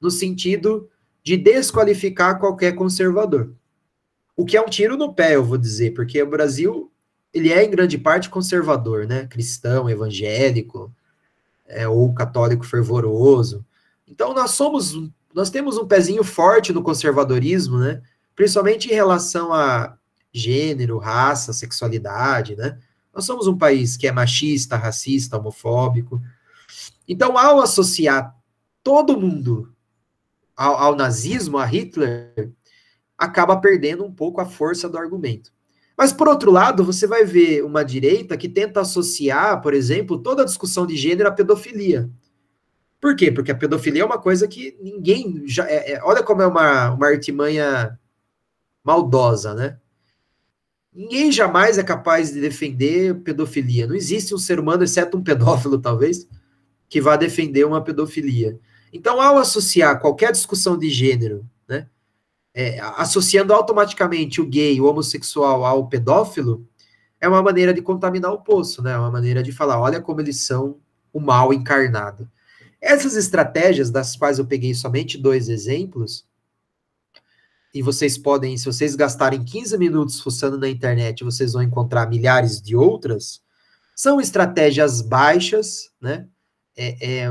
no sentido de desqualificar qualquer conservador. O que é um tiro no pé, eu vou dizer, porque o Brasil ele é em grande parte conservador, né? Cristão, evangélico, é, ou católico fervoroso. Então nós somos, nós temos um pezinho forte no conservadorismo, né? Principalmente em relação a gênero, raça, sexualidade, né? Nós somos um país que é machista, racista, homofóbico. Então, ao associar todo mundo ao, ao nazismo, a Hitler, acaba perdendo um pouco a força do argumento. Mas, por outro lado, você vai ver uma direita que tenta associar, por exemplo, toda a discussão de gênero à pedofilia. Por quê? Porque a pedofilia é uma coisa que ninguém. já é, é, Olha como é uma, uma artimanha maldosa, né? Ninguém jamais é capaz de defender pedofilia. Não existe um ser humano, exceto um pedófilo, talvez, que vá defender uma pedofilia. Então, ao associar qualquer discussão de gênero, né, é, associando automaticamente o gay, o homossexual ao pedófilo, é uma maneira de contaminar o poço, né? É uma maneira de falar, olha como eles são o mal encarnado. Essas estratégias, das quais eu peguei somente dois exemplos, e vocês podem, se vocês gastarem 15 minutos fuçando na internet, vocês vão encontrar milhares de outras, são estratégias baixas, né? É, é,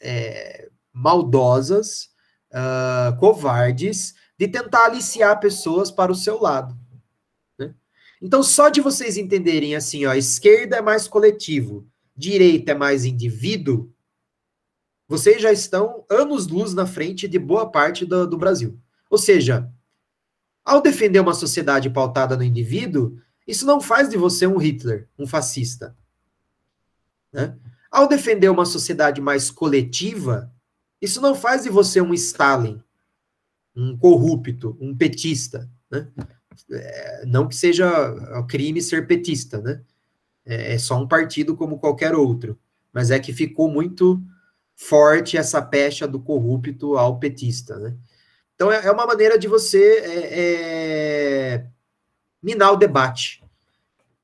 é, maldosas, uh, covardes, de tentar aliciar pessoas para o seu lado. Né? Então, só de vocês entenderem assim, ó, esquerda é mais coletivo, direita é mais indivíduo, vocês já estão anos-luz na frente de boa parte do, do Brasil. Ou seja, ao defender uma sociedade pautada no indivíduo, isso não faz de você um Hitler, um fascista. Né? Ao defender uma sociedade mais coletiva, isso não faz de você um Stalin, um corrupto, um petista. Né? É, não que seja crime ser petista, né? É, é só um partido como qualquer outro. Mas é que ficou muito forte essa pecha do corrupto ao petista. Né? Então, é, é uma maneira de você é, é, minar o debate.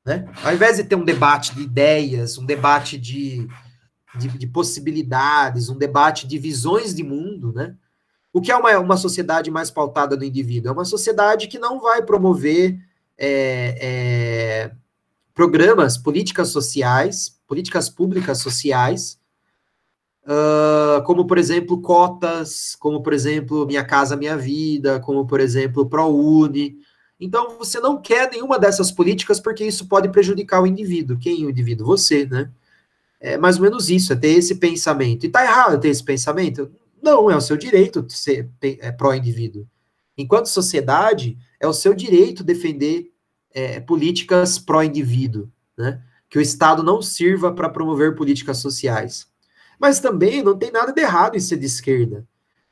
Né? Ao invés de ter um debate de ideias, um debate de, de, de possibilidades, um debate de visões de mundo, né? O que é uma, uma sociedade mais pautada no indivíduo? É uma sociedade que não vai promover é, é, programas, políticas sociais, políticas públicas sociais, Uh, como por exemplo cotas, como por exemplo Minha Casa Minha Vida, como por exemplo ProUni. Então você não quer nenhuma dessas políticas porque isso pode prejudicar o indivíduo. Quem é o indivíduo? Você, né? É mais ou menos isso, é ter esse pensamento. E tá errado ter esse pensamento? Não, é o seu direito ser é, pró-indivíduo. Enquanto sociedade, é o seu direito defender é, políticas pró-indivíduo, né? Que o Estado não sirva para promover políticas sociais. Mas também não tem nada de errado em ser de esquerda,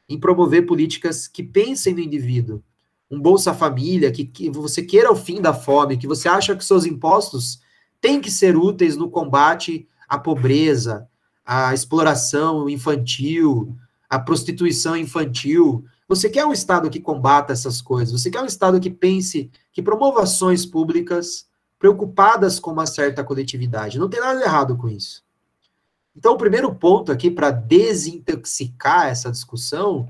em promover políticas que pensem no indivíduo. Um Bolsa Família, que, que você queira o fim da fome, que você acha que seus impostos têm que ser úteis no combate à pobreza, à exploração infantil, à prostituição infantil. Você quer um Estado que combata essas coisas, você quer um Estado que pense, que promova ações públicas preocupadas com uma certa coletividade. Não tem nada errado com isso. Então, o primeiro ponto aqui para desintoxicar essa discussão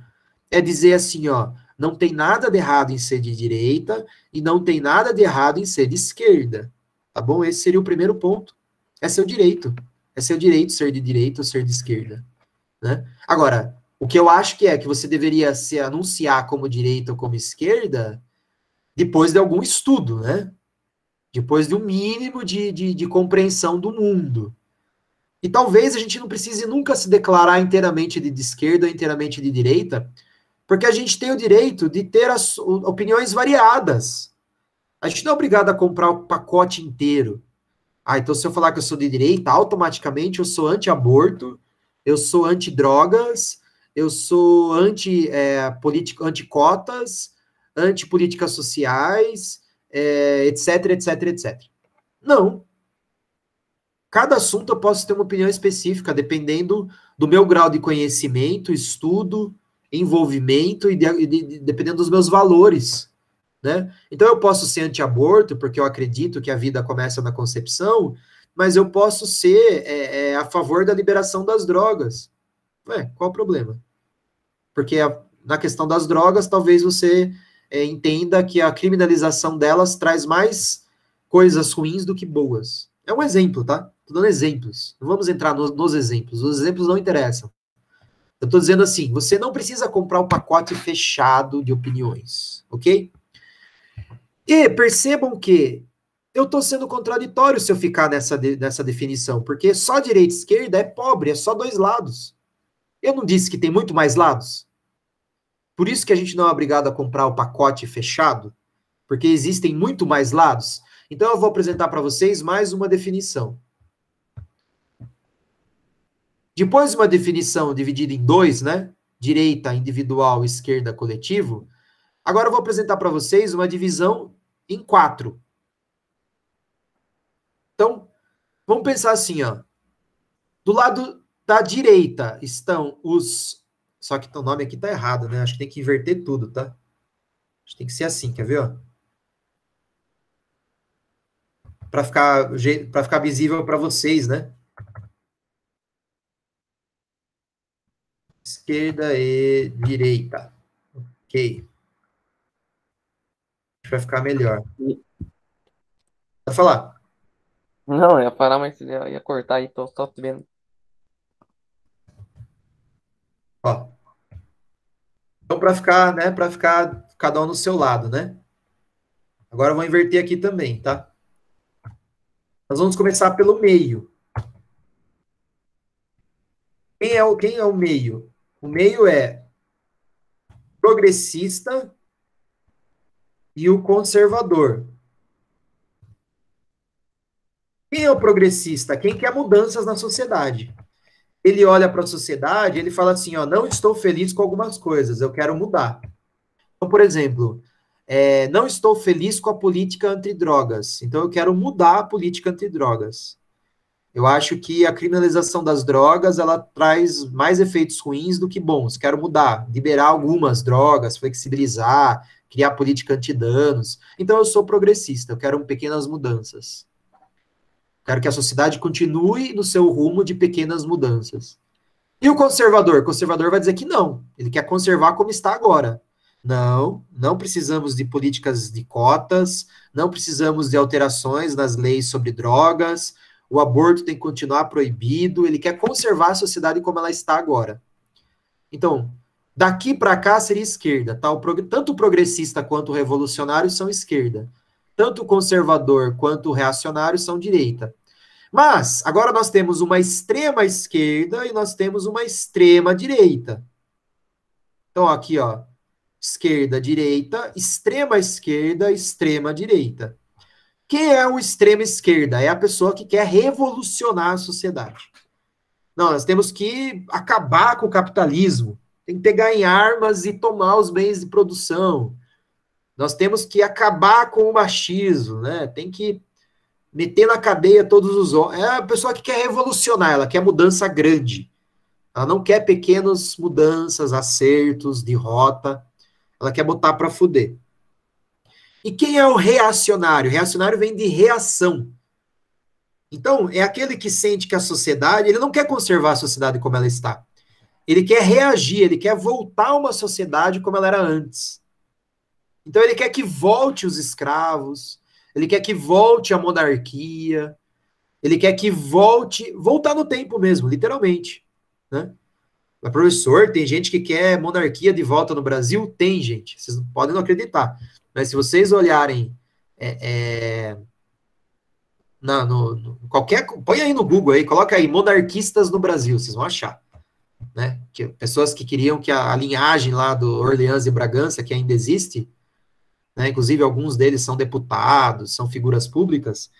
é dizer assim, ó, não tem nada de errado em ser de direita e não tem nada de errado em ser de esquerda, tá bom? Esse seria o primeiro ponto. É seu direito. É seu direito ser de direita ou ser de esquerda, né? Agora, o que eu acho que é que você deveria se anunciar como direita ou como esquerda depois de algum estudo, né? Depois de um mínimo de, de, de compreensão do mundo. E talvez a gente não precise nunca se declarar inteiramente de, esquerda ou inteiramente de direita, porque a gente tem o direito de ter as opiniões variadas. A gente não é obrigado a comprar o pacote inteiro. Ah, então se eu falar que eu sou de direita, automaticamente eu sou anti-aborto, eu sou anti-drogas, eu sou é, anti-cotas, é, anti anti-políticas sociais, é, etc, etc, etc. Não. Cada assunto eu posso ter uma opinião específica, dependendo do meu grau de conhecimento, estudo, envolvimento e de, de, dependendo dos meus valores. Né? Então eu posso ser anti-aborto, porque eu acredito que a vida começa na concepção, mas eu posso ser é, é, a favor da liberação das drogas. Ué, qual o problema? Porque a, na questão das drogas, talvez você é, entenda que a criminalização delas traz mais coisas ruins do que boas. É um exemplo, tá? Estou dando exemplos. Não vamos entrar nos exemplos. Os exemplos não interessam. Eu estou dizendo assim: você não precisa comprar o um pacote fechado de opiniões, ok? E percebam que eu estou sendo contraditório se eu ficar nessa, de, nessa definição, porque só direita e esquerda é pobre, é só dois lados. Eu não disse que tem muito mais lados? Por isso que a gente não é obrigado a comprar o pacote fechado, porque existem muito mais lados. Então eu vou apresentar para vocês mais uma definição. Depois de uma definição dividida em dois, né? Direita individual, esquerda coletivo. Agora eu vou apresentar para vocês uma divisão em quatro. Então, vamos pensar assim, ó. Do lado da direita estão os. Só que o nome aqui tá errado, né? Acho que tem que inverter tudo, tá? Acho que tem que ser assim, quer ver, ó? Para ficar, ficar visível para vocês, né? esquerda e direita. Ok. Vai ficar melhor. Vai falar? Não, ia parar, mas ia cortar aí, tô só vendo. Ó. Então, para ficar, né, para ficar cada um no seu lado, né? Agora eu vou inverter aqui também, tá? Nós vamos começar pelo meio. Quem é o, quem é o meio? O meio é progressista e o conservador. Quem é o progressista? Quem quer mudanças na sociedade? Ele olha para a sociedade, ele fala assim, ó, não estou feliz com algumas coisas, eu quero mudar. Então, por exemplo, é, não estou feliz com a política anti-drogas. então eu quero mudar a política anti-drogas." Eu acho que a criminalização das drogas ela traz mais efeitos ruins do que bons. Quero mudar, liberar algumas drogas, flexibilizar, criar política antidanos. Então eu sou progressista, eu quero pequenas mudanças. Quero que a sociedade continue no seu rumo de pequenas mudanças. E o conservador? O conservador vai dizer que não, ele quer conservar como está agora. Não, não precisamos de políticas de cotas, não precisamos de alterações nas leis sobre drogas, o aborto tem que continuar proibido, ele quer conservar a sociedade como ela está agora. Então, daqui para cá seria esquerda, tá? O tanto o progressista quanto o revolucionário são esquerda. Tanto o conservador quanto o reacionário são direita. Mas agora nós temos uma extrema esquerda e nós temos uma extrema direita. Então aqui, ó, esquerda, direita, extrema esquerda, extrema direita. Quem é o extremo esquerda? É a pessoa que quer revolucionar a sociedade. Não, nós temos que acabar com o capitalismo. Tem que pegar em armas e tomar os bens de produção. Nós temos que acabar com o machismo, né? Tem que meter na cadeia todos os homens. É a pessoa que quer revolucionar, ela quer mudança grande. Ela não quer pequenas mudanças, acertos de rota. Ela quer botar para fuder. E quem é o reacionário? Reacionário vem de reação. Então, é aquele que sente que a sociedade, ele não quer conservar a sociedade como ela está. Ele quer reagir, ele quer voltar a uma sociedade como ela era antes. Então, ele quer que volte os escravos, ele quer que volte a monarquia, ele quer que volte, voltar no tempo mesmo, literalmente. Né? Mas, professor, tem gente que quer monarquia de volta no Brasil? Tem, gente. Vocês podem não acreditar mas né? Se vocês olharem é, é, na, no, no, qualquer, põe aí no Google aí, coloca aí monarquistas no Brasil, vocês vão achar. Né? Que, pessoas que queriam que a, a, linhagem lá do Orleans e Bragança, que ainda existe, né? inclusive alguns deles são deputados, são figuras públicas,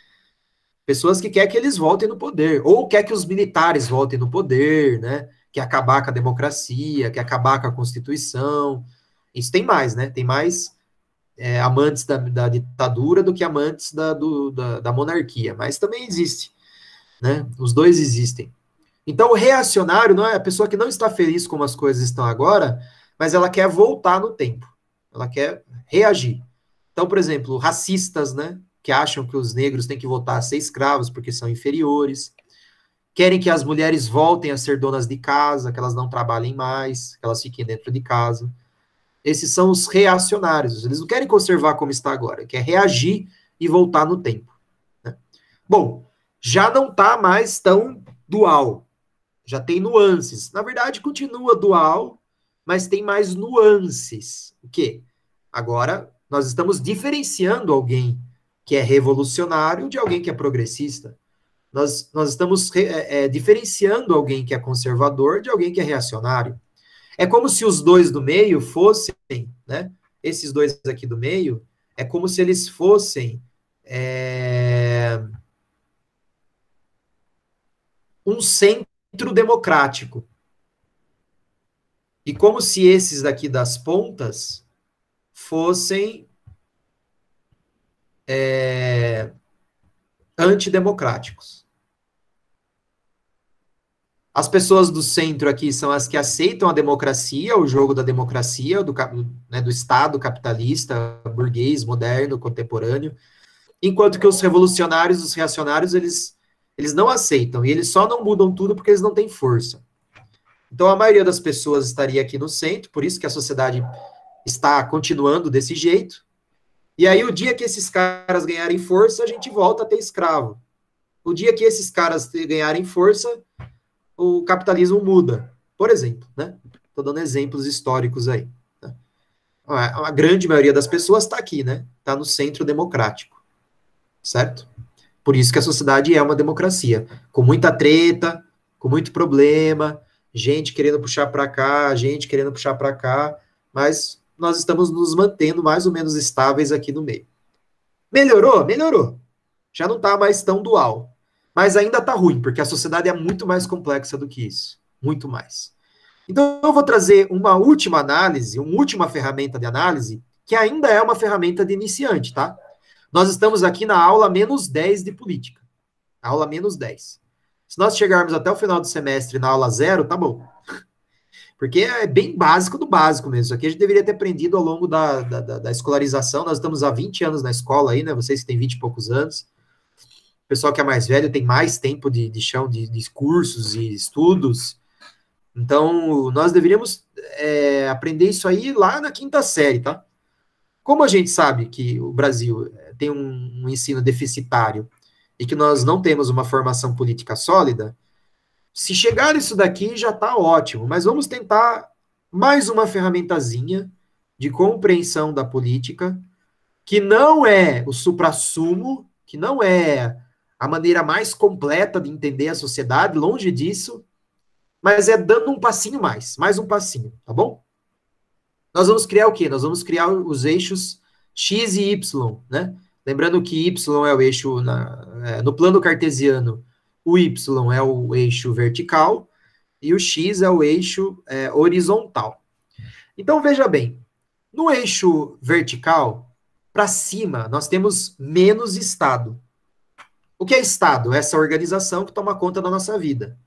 pessoas que querem que eles voltem no poder, ou quer que os militares voltem no poder, né? quer acabar com a democracia, quer acabar com a Constituição, isso tem mais, né? Tem mais é, amantes da, da, ditadura do que amantes da, do, da, da monarquia, mas também existe, né? Os dois existem. Então, o reacionário não é a pessoa que não está feliz como as coisas estão agora, mas ela quer voltar no tempo, ela quer reagir. Então, por exemplo, racistas, né? Que acham que os negros têm que voltar a ser escravos porque são inferiores querem que as mulheres voltem a ser donas de casa, que elas não trabalhem mais, que elas fiquem dentro de casa. Esses são os reacionários. Eles não querem conservar como está agora, quer reagir e voltar no tempo. Né? Bom, já não está mais tão dual. Já tem nuances. Na verdade, continua dual, mas tem mais nuances. O quê? Agora nós estamos diferenciando alguém que é revolucionário de alguém que é progressista. Nós, nós estamos é, é, diferenciando alguém que é conservador de alguém que é reacionário. É como se os dois do meio fossem, né? Esses dois aqui do meio, é como se eles fossem é, um centro democrático. E como se esses daqui das pontas fossem é, antidemocráticos. As pessoas do centro aqui são as que aceitam a democracia, o jogo da democracia, do, né, do Estado capitalista, burguês, moderno, contemporâneo, enquanto que os revolucionários, os reacionários, eles, eles não aceitam, e eles só não mudam tudo porque eles não têm força. Então, a maioria das pessoas estaria aqui no centro, por isso que a sociedade está continuando desse jeito. E aí, o dia que esses caras ganharem força, a gente volta a ter escravo. O dia que esses caras ganharem força, o capitalismo muda, por exemplo, né? Estou dando exemplos históricos aí. Né? A grande maioria das pessoas está aqui, né? Está no centro democrático, certo? Por isso que a sociedade é uma democracia, com muita treta, com muito problema, gente querendo puxar para cá, gente querendo puxar para cá, mas nós estamos nos mantendo mais ou menos estáveis aqui no meio. Melhorou? Melhorou. Já não está mais tão dual, mas ainda está ruim, porque a sociedade é muito mais complexa do que isso. Muito mais. Então, eu vou trazer uma última análise, uma última ferramenta de análise, que ainda é uma ferramenta de iniciante, tá? Nós estamos aqui na aula menos 10 de política. Aula menos 10. Se nós chegarmos até o final do semestre na aula zero, tá bom. Porque é bem básico do básico mesmo. Isso aqui a gente deveria ter aprendido ao longo da, da, da, escolarização. Nós estamos há 20 anos na escola aí, né? Vocês que têm 20 e poucos anos pessoal que é mais velho tem mais tempo de, de chão de, de cursos e estudos. Então, nós deveríamos é, aprender isso aí lá na quinta série, tá? Como a gente sabe que o Brasil é, tem um, um ensino deficitário e que nós não temos uma formação política sólida, se chegar isso daqui já está ótimo, mas vamos tentar mais uma ferramentazinha de compreensão da política, que não é o suprassumo, que não é a maneira mais completa de entender a sociedade, longe disso, mas é dando um passinho mais, mais um passinho, tá bom? Nós vamos criar o quê? Nós vamos criar os eixos X e Y, né? Lembrando que Y é o eixo, na, é, no plano cartesiano, o Y é o eixo vertical e o X é o eixo é, horizontal. Então, veja bem, no eixo vertical, para cima, nós temos menos estado. O que é Estado? É essa organização que toma conta da nossa vida,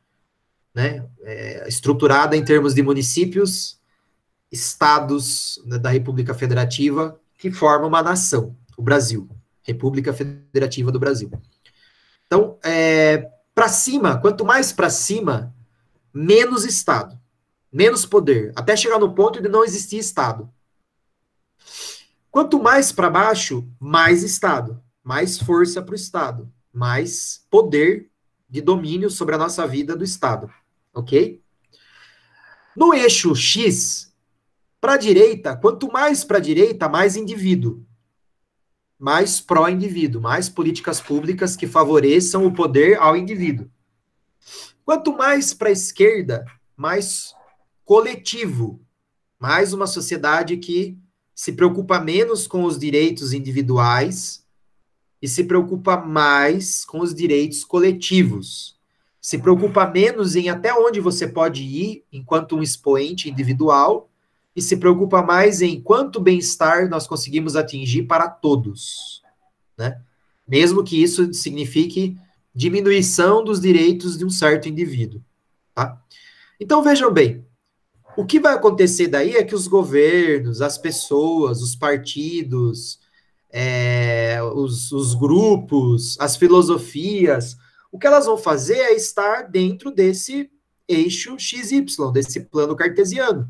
né? É estruturada em termos de municípios, estados né, da República Federativa que formam uma nação, o Brasil, República Federativa do Brasil. Então, é, para cima, quanto mais para cima, menos Estado, menos poder, até chegar no ponto de não existir Estado. Quanto mais para baixo, mais Estado, mais força para o Estado mais poder de domínio sobre a nossa vida do Estado, ok? No eixo X, para a direita, quanto mais para a direita, mais indivíduo, mais pró-indivíduo, mais políticas públicas que favoreçam o poder ao indivíduo. Quanto mais para a esquerda, mais coletivo, mais uma sociedade que se preocupa menos com os direitos individuais e se preocupa mais com os direitos coletivos. Se preocupa menos em até onde você pode ir enquanto um expoente individual e se preocupa mais em quanto bem-estar nós conseguimos atingir para todos, né? Mesmo que isso signifique diminuição dos direitos de um certo indivíduo, tá? Então vejam bem, o que vai acontecer daí é que os governos, as pessoas, os partidos, é, os, os grupos, as filosofias, o que elas vão fazer é estar dentro desse eixo XY, desse plano cartesiano,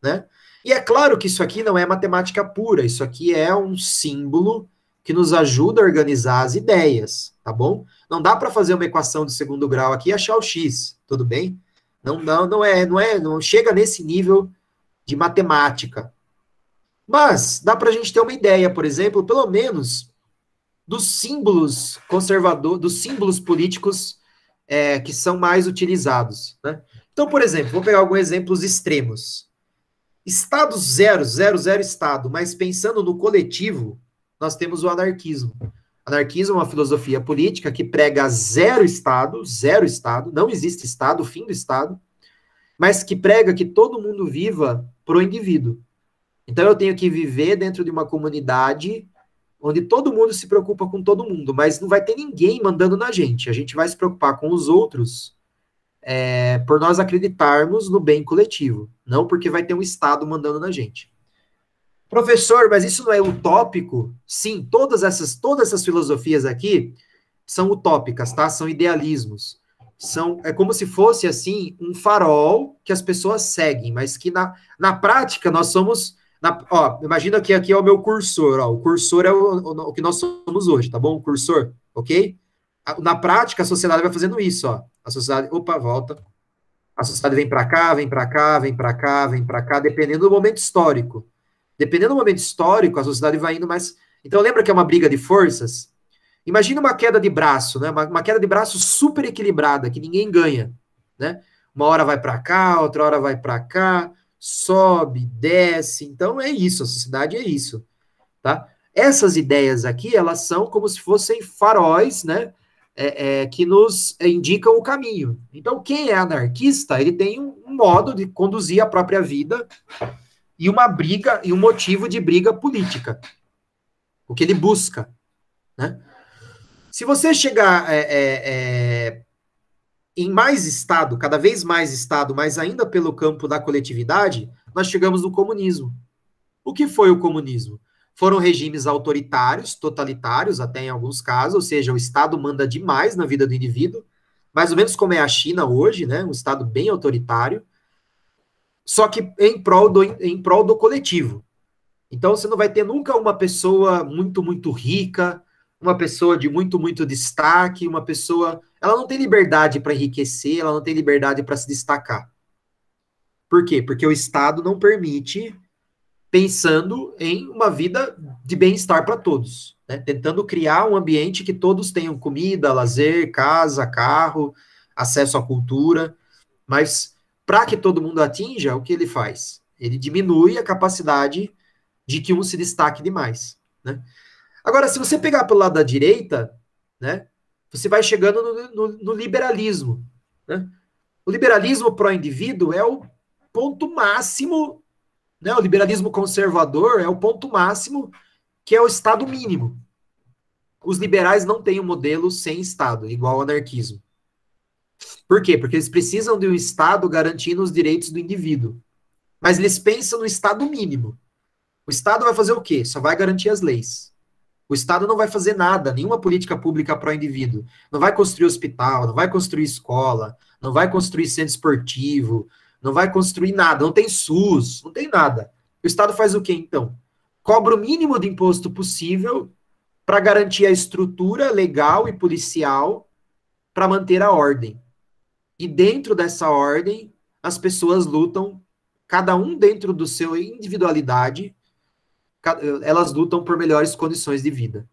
né? E é claro que isso aqui não é matemática pura, isso aqui é um símbolo que nos ajuda a organizar as ideias, tá bom? Não dá para fazer uma equação de segundo grau aqui e achar o x, tudo bem? Não, não, não é, não é, não chega nesse nível de matemática, mas dá para a gente ter uma ideia, por exemplo, pelo menos dos símbolos conservadores, dos símbolos políticos é, que são mais utilizados. Né? Então, por exemplo, vou pegar alguns exemplos extremos. Estado zero, zero, zero Estado, mas pensando no coletivo, nós temos o anarquismo. Anarquismo é uma filosofia política que prega zero Estado, zero Estado, não existe Estado, fim do Estado, mas que prega que todo mundo viva pro indivíduo. Então eu tenho que viver dentro de uma comunidade onde todo mundo se preocupa com todo mundo, mas não vai ter ninguém mandando na gente. A gente vai se preocupar com os outros é, por nós acreditarmos no bem coletivo, não porque vai ter um Estado mandando na gente. Professor, mas isso não é utópico? Sim, todas essas, todas essas filosofias aqui são utópicas, tá? São idealismos. São, é como se fosse, assim, um farol que as pessoas seguem, mas que na, na prática nós somos na, ó, imagina que aqui é o meu cursor, ó, o cursor é o, o, o que nós somos hoje, tá bom? O cursor, ok? Na prática, a sociedade vai fazendo isso, ó. A sociedade, opa, volta. A sociedade vem para cá, vem para cá, vem para cá, vem para cá, dependendo do momento histórico. Dependendo do momento histórico, a sociedade vai indo mais. Então, lembra que é uma briga de forças? Imagina uma queda de braço, né? Uma, uma queda de braço super equilibrada, que ninguém ganha, né? Uma hora vai para cá, outra hora vai para cá, sobe, desce. Então é isso, a sociedade é isso, tá? Essas ideias aqui, elas são como se fossem faróis, né? É, é, que nos indicam o caminho. Então, quem é anarquista, ele tem um, um modo de conduzir a própria vida e uma briga, e um motivo de briga política. O que ele busca, né? Se você chegar é, é, é em mais Estado, cada vez mais Estado, mas ainda pelo campo da coletividade, nós chegamos no comunismo. O que foi o comunismo? Foram regimes autoritários, totalitários, até em alguns casos, ou seja, o Estado manda demais na vida do indivíduo, mais ou menos como é a China hoje, né? Um Estado bem autoritário, só que em prol do, em prol do coletivo. Então você não vai ter nunca uma pessoa muito, muito rica, uma pessoa de muito, muito destaque, uma pessoa ela não tem liberdade para enriquecer, ela não tem liberdade para se destacar. Por quê? Porque o Estado não permite, pensando em uma vida de bem-estar para todos, né? tentando criar um ambiente que todos tenham comida, lazer, casa, carro, acesso à cultura, mas para que todo mundo atinja, o que ele faz? Ele diminui a capacidade de que um se destaque demais. Né? Agora, se você pegar pelo lado da direita, né, você vai chegando no, no, no liberalismo. Né? O liberalismo pró-indivíduo é o ponto máximo, né? o liberalismo conservador é o ponto máximo que é o Estado mínimo. Os liberais não têm um modelo sem Estado, igual ao anarquismo. Por quê? Porque eles precisam de um Estado garantindo os direitos do indivíduo. Mas eles pensam no Estado mínimo. O Estado vai fazer o quê? Só vai garantir as leis. O Estado não vai fazer nada, nenhuma política pública para o indivíduo. Não vai construir hospital, não vai construir escola, não vai construir centro esportivo, não vai construir nada, não tem SUS, não tem nada. O Estado faz o quê então? Cobra o mínimo de imposto possível para garantir a estrutura legal e policial para manter a ordem. E dentro dessa ordem, as pessoas lutam, cada um dentro do seu individualidade, elas lutam por melhores condições de vida.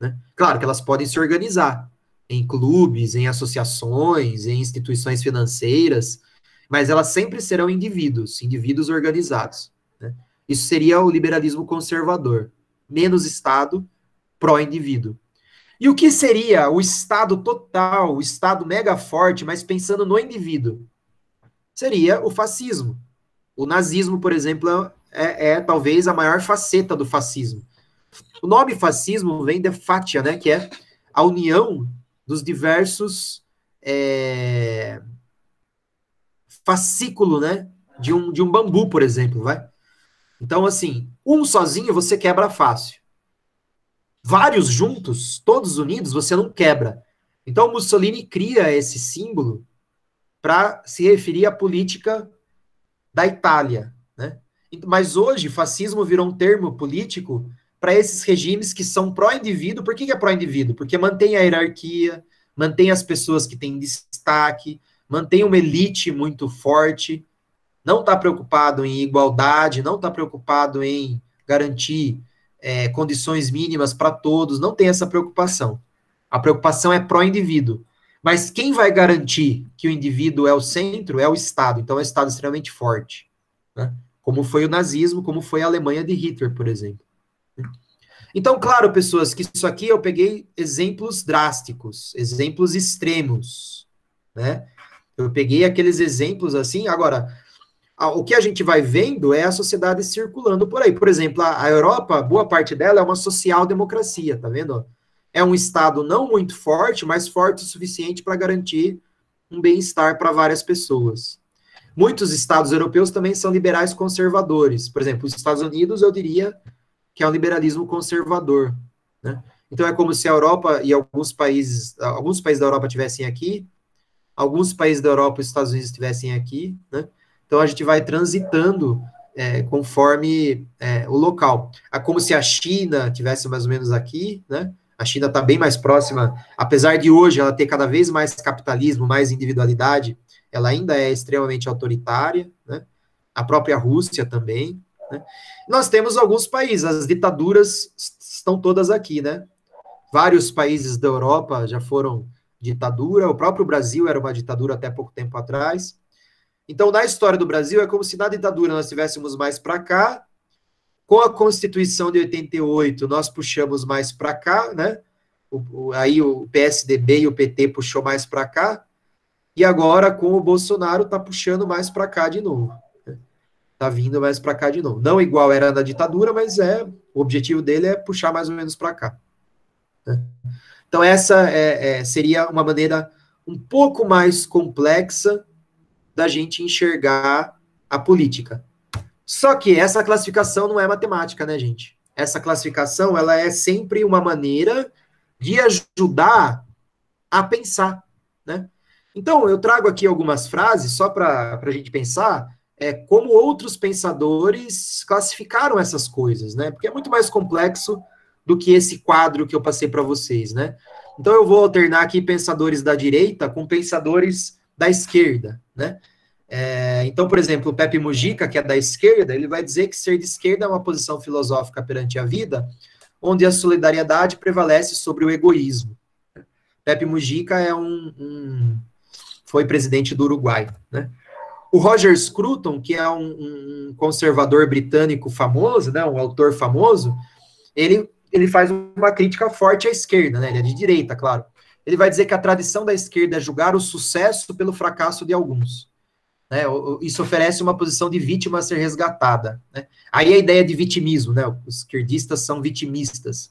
Né? Claro que elas podem se organizar em clubes, em associações, em instituições financeiras, mas elas sempre serão indivíduos, indivíduos organizados. Né? Isso seria o liberalismo conservador, menos Estado, pró-indivíduo. E o que seria o Estado total, o Estado mega forte, mas pensando no indivíduo? Seria o fascismo. O nazismo, por exemplo, é é, é talvez a maior faceta do fascismo. O nome fascismo vem de fatia, né, que é a união dos diversos é, fascículo, né, de um, de um bambu, por exemplo, vai? Então, assim, um sozinho você quebra fácil. Vários juntos, todos unidos, você não quebra. Então, Mussolini cria esse símbolo para se referir à política da Itália, mas hoje, fascismo virou um termo político para esses regimes que são pró-indivíduo. Por que, que é pró-indivíduo? Porque mantém a hierarquia, mantém as pessoas que têm destaque, mantém uma elite muito forte, não está preocupado em igualdade, não está preocupado em garantir é, condições mínimas para todos, não tem essa preocupação. A preocupação é pró-indivíduo. Mas quem vai garantir que o indivíduo é o centro é o Estado. Então, é o Estado extremamente forte. Né? como foi o nazismo, como foi a Alemanha de Hitler, por exemplo. Então, claro, pessoas, que isso aqui eu peguei exemplos drásticos, exemplos extremos, né? Eu peguei aqueles exemplos assim, agora, o que a gente vai vendo é a sociedade circulando por aí. Por exemplo, a, a Europa, boa parte dela é uma social-democracia, tá vendo? É um Estado não muito forte, mas forte o suficiente para garantir um bem-estar para várias pessoas. Muitos estados europeus também são liberais conservadores. Por exemplo, os Estados Unidos, eu diria que é um liberalismo conservador. Né? Então, é como se a Europa e alguns países, alguns países da Europa estivessem aqui, alguns países da Europa e os Estados Unidos estivessem aqui. Né? Então, a gente vai transitando é, conforme é, o local. É como se a China tivesse mais ou menos aqui, né? A China está bem mais próxima, apesar de hoje ela ter cada vez mais capitalismo, mais individualidade, ela ainda é extremamente autoritária, né? a própria Rússia também. Né? Nós temos alguns países, as ditaduras estão todas aqui, né? Vários países da Europa já foram ditadura, o próprio Brasil era uma ditadura até pouco tempo atrás. Então, na história do Brasil, é como se na ditadura nós estivéssemos mais para cá, com a Constituição de 88 nós puxamos mais para cá, né? O, o, aí o PSDB e o PT puxou mais para cá, e agora, com o Bolsonaro, está puxando mais para cá de novo. Está vindo mais para cá de novo. Não igual era na ditadura, mas é o objetivo dele é puxar mais ou menos para cá. Né? Então, essa é, é, seria uma maneira um pouco mais complexa da gente enxergar a política. Só que essa classificação não é matemática, né, gente? Essa classificação ela é sempre uma maneira de ajudar a pensar, né? Então, eu trago aqui algumas frases só para a gente pensar é, como outros pensadores classificaram essas coisas, né? Porque é muito mais complexo do que esse quadro que eu passei para vocês, né? Então, eu vou alternar aqui pensadores da direita com pensadores da esquerda, né? É, então, por exemplo, o Pepe Mujica, que é da esquerda, ele vai dizer que ser de esquerda é uma posição filosófica perante a vida, onde a solidariedade prevalece sobre o egoísmo. Pepe Mujica é um, um foi presidente do Uruguai. Né? O Roger Scruton, que é um, um conservador britânico famoso, né, um autor famoso, ele, ele faz uma crítica forte à esquerda, né, ele é de direita, claro. Ele vai dizer que a tradição da esquerda é julgar o sucesso pelo fracasso de alguns. Né, isso oferece uma posição de vítima a ser resgatada. Né. Aí a ideia de vitimismo, né, os esquerdistas são vitimistas.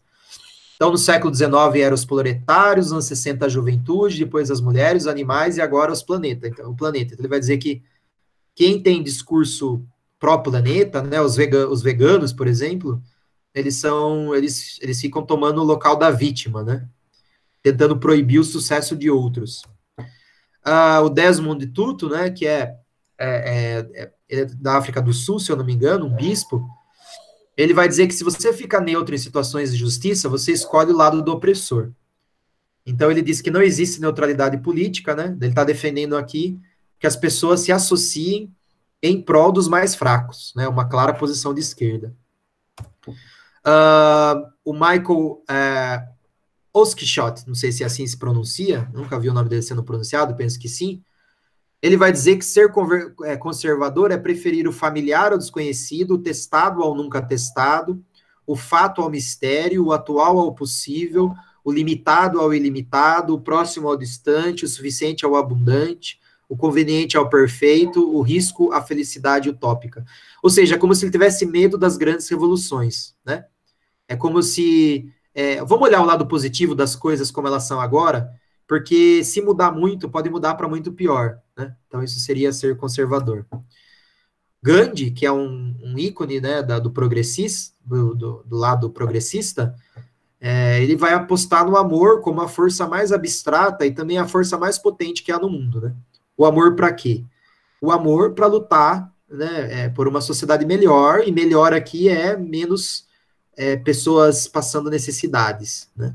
Então, no século XIX eram os proletários, anos 60 a juventude, depois as mulheres, os animais e agora os planetas. Então, o planeta. Então, ele vai dizer que quem tem discurso pró-planeta, né, os, vega os veganos, por exemplo, eles são, eles, eles ficam tomando o local da vítima, né, tentando proibir o sucesso de outros. Ah, o Desmond Tutu, né, que é, é, é, é, é da África do Sul, se eu não me engano, um bispo, ele vai dizer que se você fica neutro em situações de justiça, você escolhe o lado do opressor. Então ele diz que não existe neutralidade política, né? Ele está defendendo aqui que as pessoas se associem em prol dos mais fracos, né? Uma clara posição de esquerda. Uh, o Michael uh, Oskishot, não sei se é assim se pronuncia, nunca vi o nome dele sendo pronunciado, penso que sim. Ele vai dizer que ser é, conservador é preferir o familiar ao desconhecido, o testado ao nunca testado, o fato ao mistério, o atual ao possível, o limitado ao ilimitado, o próximo ao distante, o suficiente ao abundante, o conveniente ao perfeito, o risco à felicidade utópica. Ou seja, é como se ele tivesse medo das grandes revoluções, né? É como se... É, vamos olhar o lado positivo das coisas como elas são agora? porque se mudar muito, pode mudar para muito pior. Né? Então, isso seria ser conservador. Gandhi, que é um, um ícone né, da, do, progressista, do, do, do lado progressista, é, ele vai apostar no amor como a força mais abstrata e também a força mais potente que há no mundo. Né? O amor para quê? O amor para lutar né, é, por uma sociedade melhor, e melhor aqui é menos é, pessoas passando necessidades. Né?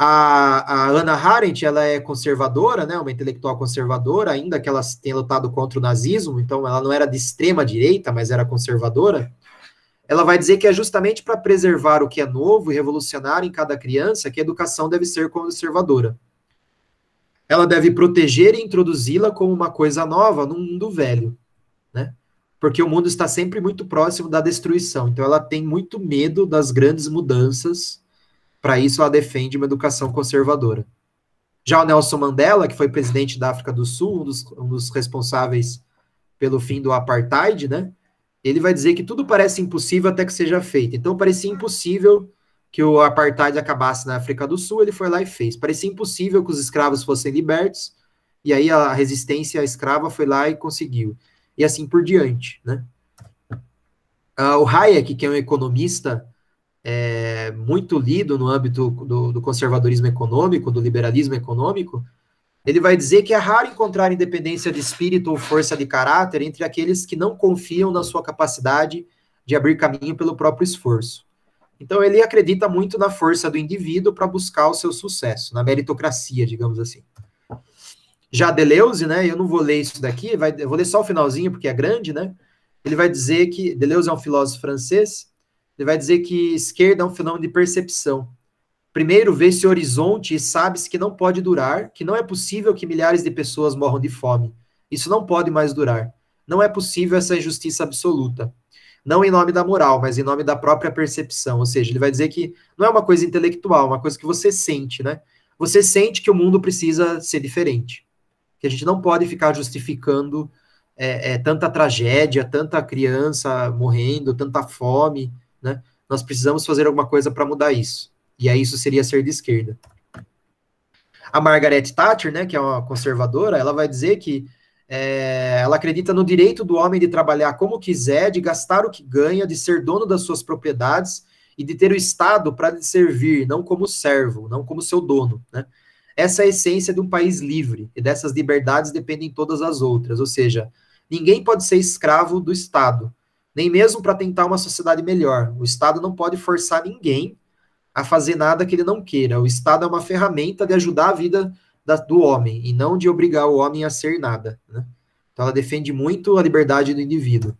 A, a Ana Arendt, ela é conservadora, né, uma intelectual conservadora, ainda que ela tenha lutado contra o nazismo, então ela não era de extrema direita, mas era conservadora. Ela vai dizer que é justamente para preservar o que é novo e revolucionário em cada criança que a educação deve ser conservadora. Ela deve proteger e introduzi-la como uma coisa nova num mundo velho, né? Porque o mundo está sempre muito próximo da destruição. Então ela tem muito medo das grandes mudanças para isso, ela defende uma educação conservadora. Já o Nelson Mandela, que foi presidente da África do Sul, um dos, um dos responsáveis pelo fim do apartheid, né? Ele vai dizer que tudo parece impossível até que seja feito. Então, parecia impossível que o apartheid acabasse na África do Sul, ele foi lá e fez. Parecia impossível que os escravos fossem libertos, e aí a resistência escrava foi lá e conseguiu. E assim por diante, né? Uh, o Hayek, que é um economista é, muito lido no âmbito do, do, conservadorismo econômico, do liberalismo econômico, ele vai dizer que é raro encontrar independência de espírito ou força de caráter entre aqueles que não confiam na sua capacidade de abrir caminho pelo próprio esforço. Então, ele acredita muito na força do indivíduo para buscar o seu sucesso, na meritocracia, digamos assim. Já Deleuze, né, eu não vou ler isso daqui, vai, eu vou ler só o finalzinho, porque é grande, né, ele vai dizer que, Deleuze é um filósofo francês, ele vai dizer que esquerda é um fenômeno de percepção. Primeiro vê esse horizonte e sabe-se que não pode durar, que não é possível que milhares de pessoas morram de fome. Isso não pode mais durar. Não é possível essa injustiça absoluta. Não em nome da moral, mas em nome da própria percepção. Ou seja, ele vai dizer que não é uma coisa intelectual, é uma coisa que você sente, né? Você sente que o mundo precisa ser diferente. Que a gente não pode ficar justificando é, é, tanta tragédia, tanta criança morrendo, tanta fome né? Nós precisamos fazer alguma coisa para mudar isso. E aí isso seria ser de esquerda. A Margaret Thatcher, né, que é uma conservadora, ela vai dizer que é, ela acredita no direito do homem de trabalhar como quiser, de gastar o que ganha, de ser dono das suas propriedades e de ter o Estado para lhe servir, não como servo, não como seu dono. Né? Essa é a essência de um país livre, e dessas liberdades dependem todas as outras, ou seja, ninguém pode ser escravo do Estado, nem mesmo para tentar uma sociedade melhor. O Estado não pode forçar ninguém a fazer nada que ele não queira. O Estado é uma ferramenta de ajudar a vida da, do homem e não de obrigar o homem a ser nada. Né? Então, ela defende muito a liberdade do indivíduo.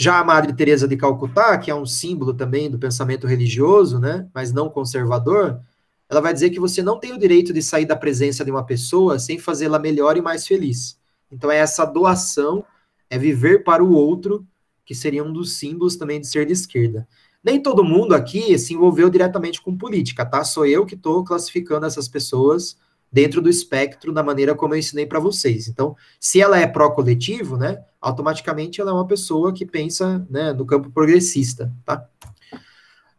Já a Madre Teresa de Calcutá, que é um símbolo também do pensamento religioso, né, mas não conservador, ela vai dizer que você não tem o direito de sair da presença de uma pessoa sem fazê-la melhor e mais feliz. Então é essa doação, é viver para o outro que seria um dos símbolos também de ser de esquerda. Nem todo mundo aqui se envolveu diretamente com política, tá? Sou eu que estou classificando essas pessoas dentro do espectro da maneira como eu ensinei para vocês. Então, se ela é pró-coletivo, né, automaticamente ela é uma pessoa que pensa né, no campo progressista, tá?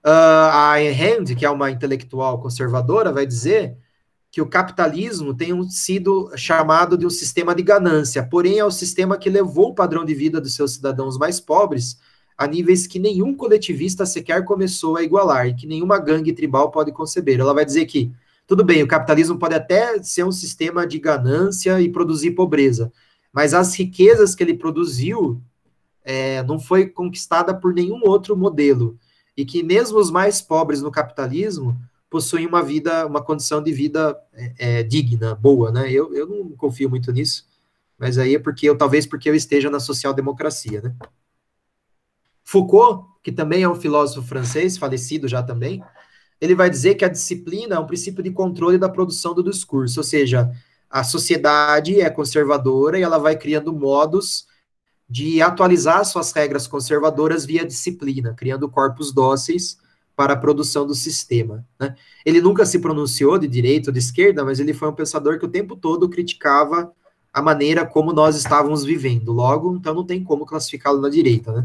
Uh, a Ayn Rand, que é uma intelectual conservadora, vai dizer que o capitalismo tem sido chamado de um sistema de ganância, porém é o sistema que levou o padrão de vida dos seus cidadãos mais pobres a níveis que nenhum coletivista sequer começou a igualar e que nenhuma gangue tribal pode conceber. Ela vai dizer que, tudo bem, o capitalismo pode até ser um sistema de ganância e produzir pobreza, mas as riquezas que ele produziu é, não foi conquistada por nenhum outro modelo e que mesmo os mais pobres no capitalismo possuem uma vida, uma condição de vida é, é, digna, boa, né? Eu, eu não confio muito nisso, mas aí é porque eu, talvez porque eu esteja na social-democracia, né? Foucault, que também é um filósofo francês, falecido já também, ele vai dizer que a disciplina é um princípio de controle da produção do discurso, ou seja, a sociedade é conservadora e ela vai criando modos de atualizar suas regras conservadoras via disciplina, criando corpos dóceis para a produção do sistema. Né? Ele nunca se pronunciou de direita ou de esquerda, mas ele foi um pensador que o tempo todo criticava a maneira como nós estávamos vivendo. Logo, então não tem como classificá-lo na direita, né?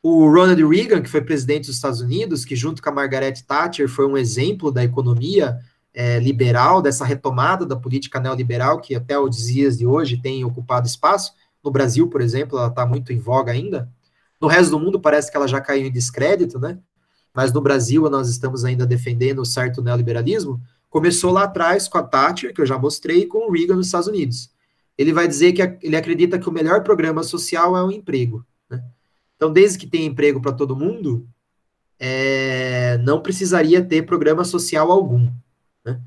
O Ronald Reagan, que foi presidente dos Estados Unidos, que junto com a Margaret Thatcher foi um exemplo da economia é, liberal, dessa retomada da política neoliberal, que até os dias de hoje tem ocupado espaço. No Brasil, por exemplo, ela está muito em voga ainda. No resto do mundo, parece que ela já caiu em descrédito, né? mas no Brasil nós estamos ainda defendendo o certo neoliberalismo, começou lá atrás com a Thatcher, que eu já mostrei, e com o Reagan nos Estados Unidos. Ele vai dizer que ele acredita que o melhor programa social é o emprego. Né? Então, desde que tem emprego para todo mundo, é, não precisaria ter programa social algum. Né?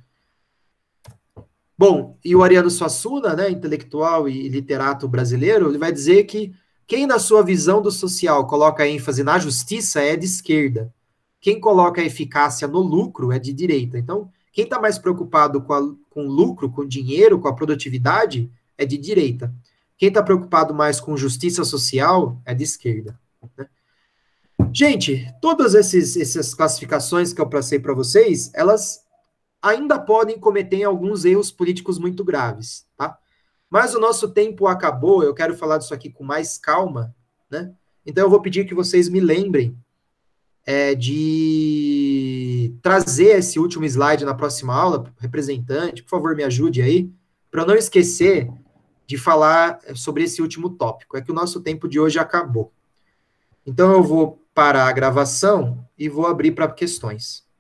Bom, e o Ariano Suassuna, né, intelectual e literato brasileiro, ele vai dizer que quem, na sua visão do social, coloca ênfase na justiça é de esquerda quem coloca a eficácia no lucro é de direita. Então, quem está mais preocupado com, a, com lucro, com dinheiro, com a produtividade, é de direita. Quem está preocupado mais com justiça social é de esquerda. Né? Gente, todas esses, essas classificações que eu passei para vocês, elas ainda podem cometer alguns erros políticos muito graves, tá? Mas o nosso tempo acabou, eu quero falar disso aqui com mais calma, né? Então eu vou pedir que vocês me lembrem é, de trazer esse último slide na próxima aula, representante, por favor, me ajude aí, para não esquecer de falar sobre esse último tópico. É que o nosso tempo de hoje acabou. Então, eu vou parar a gravação e vou abrir para questões.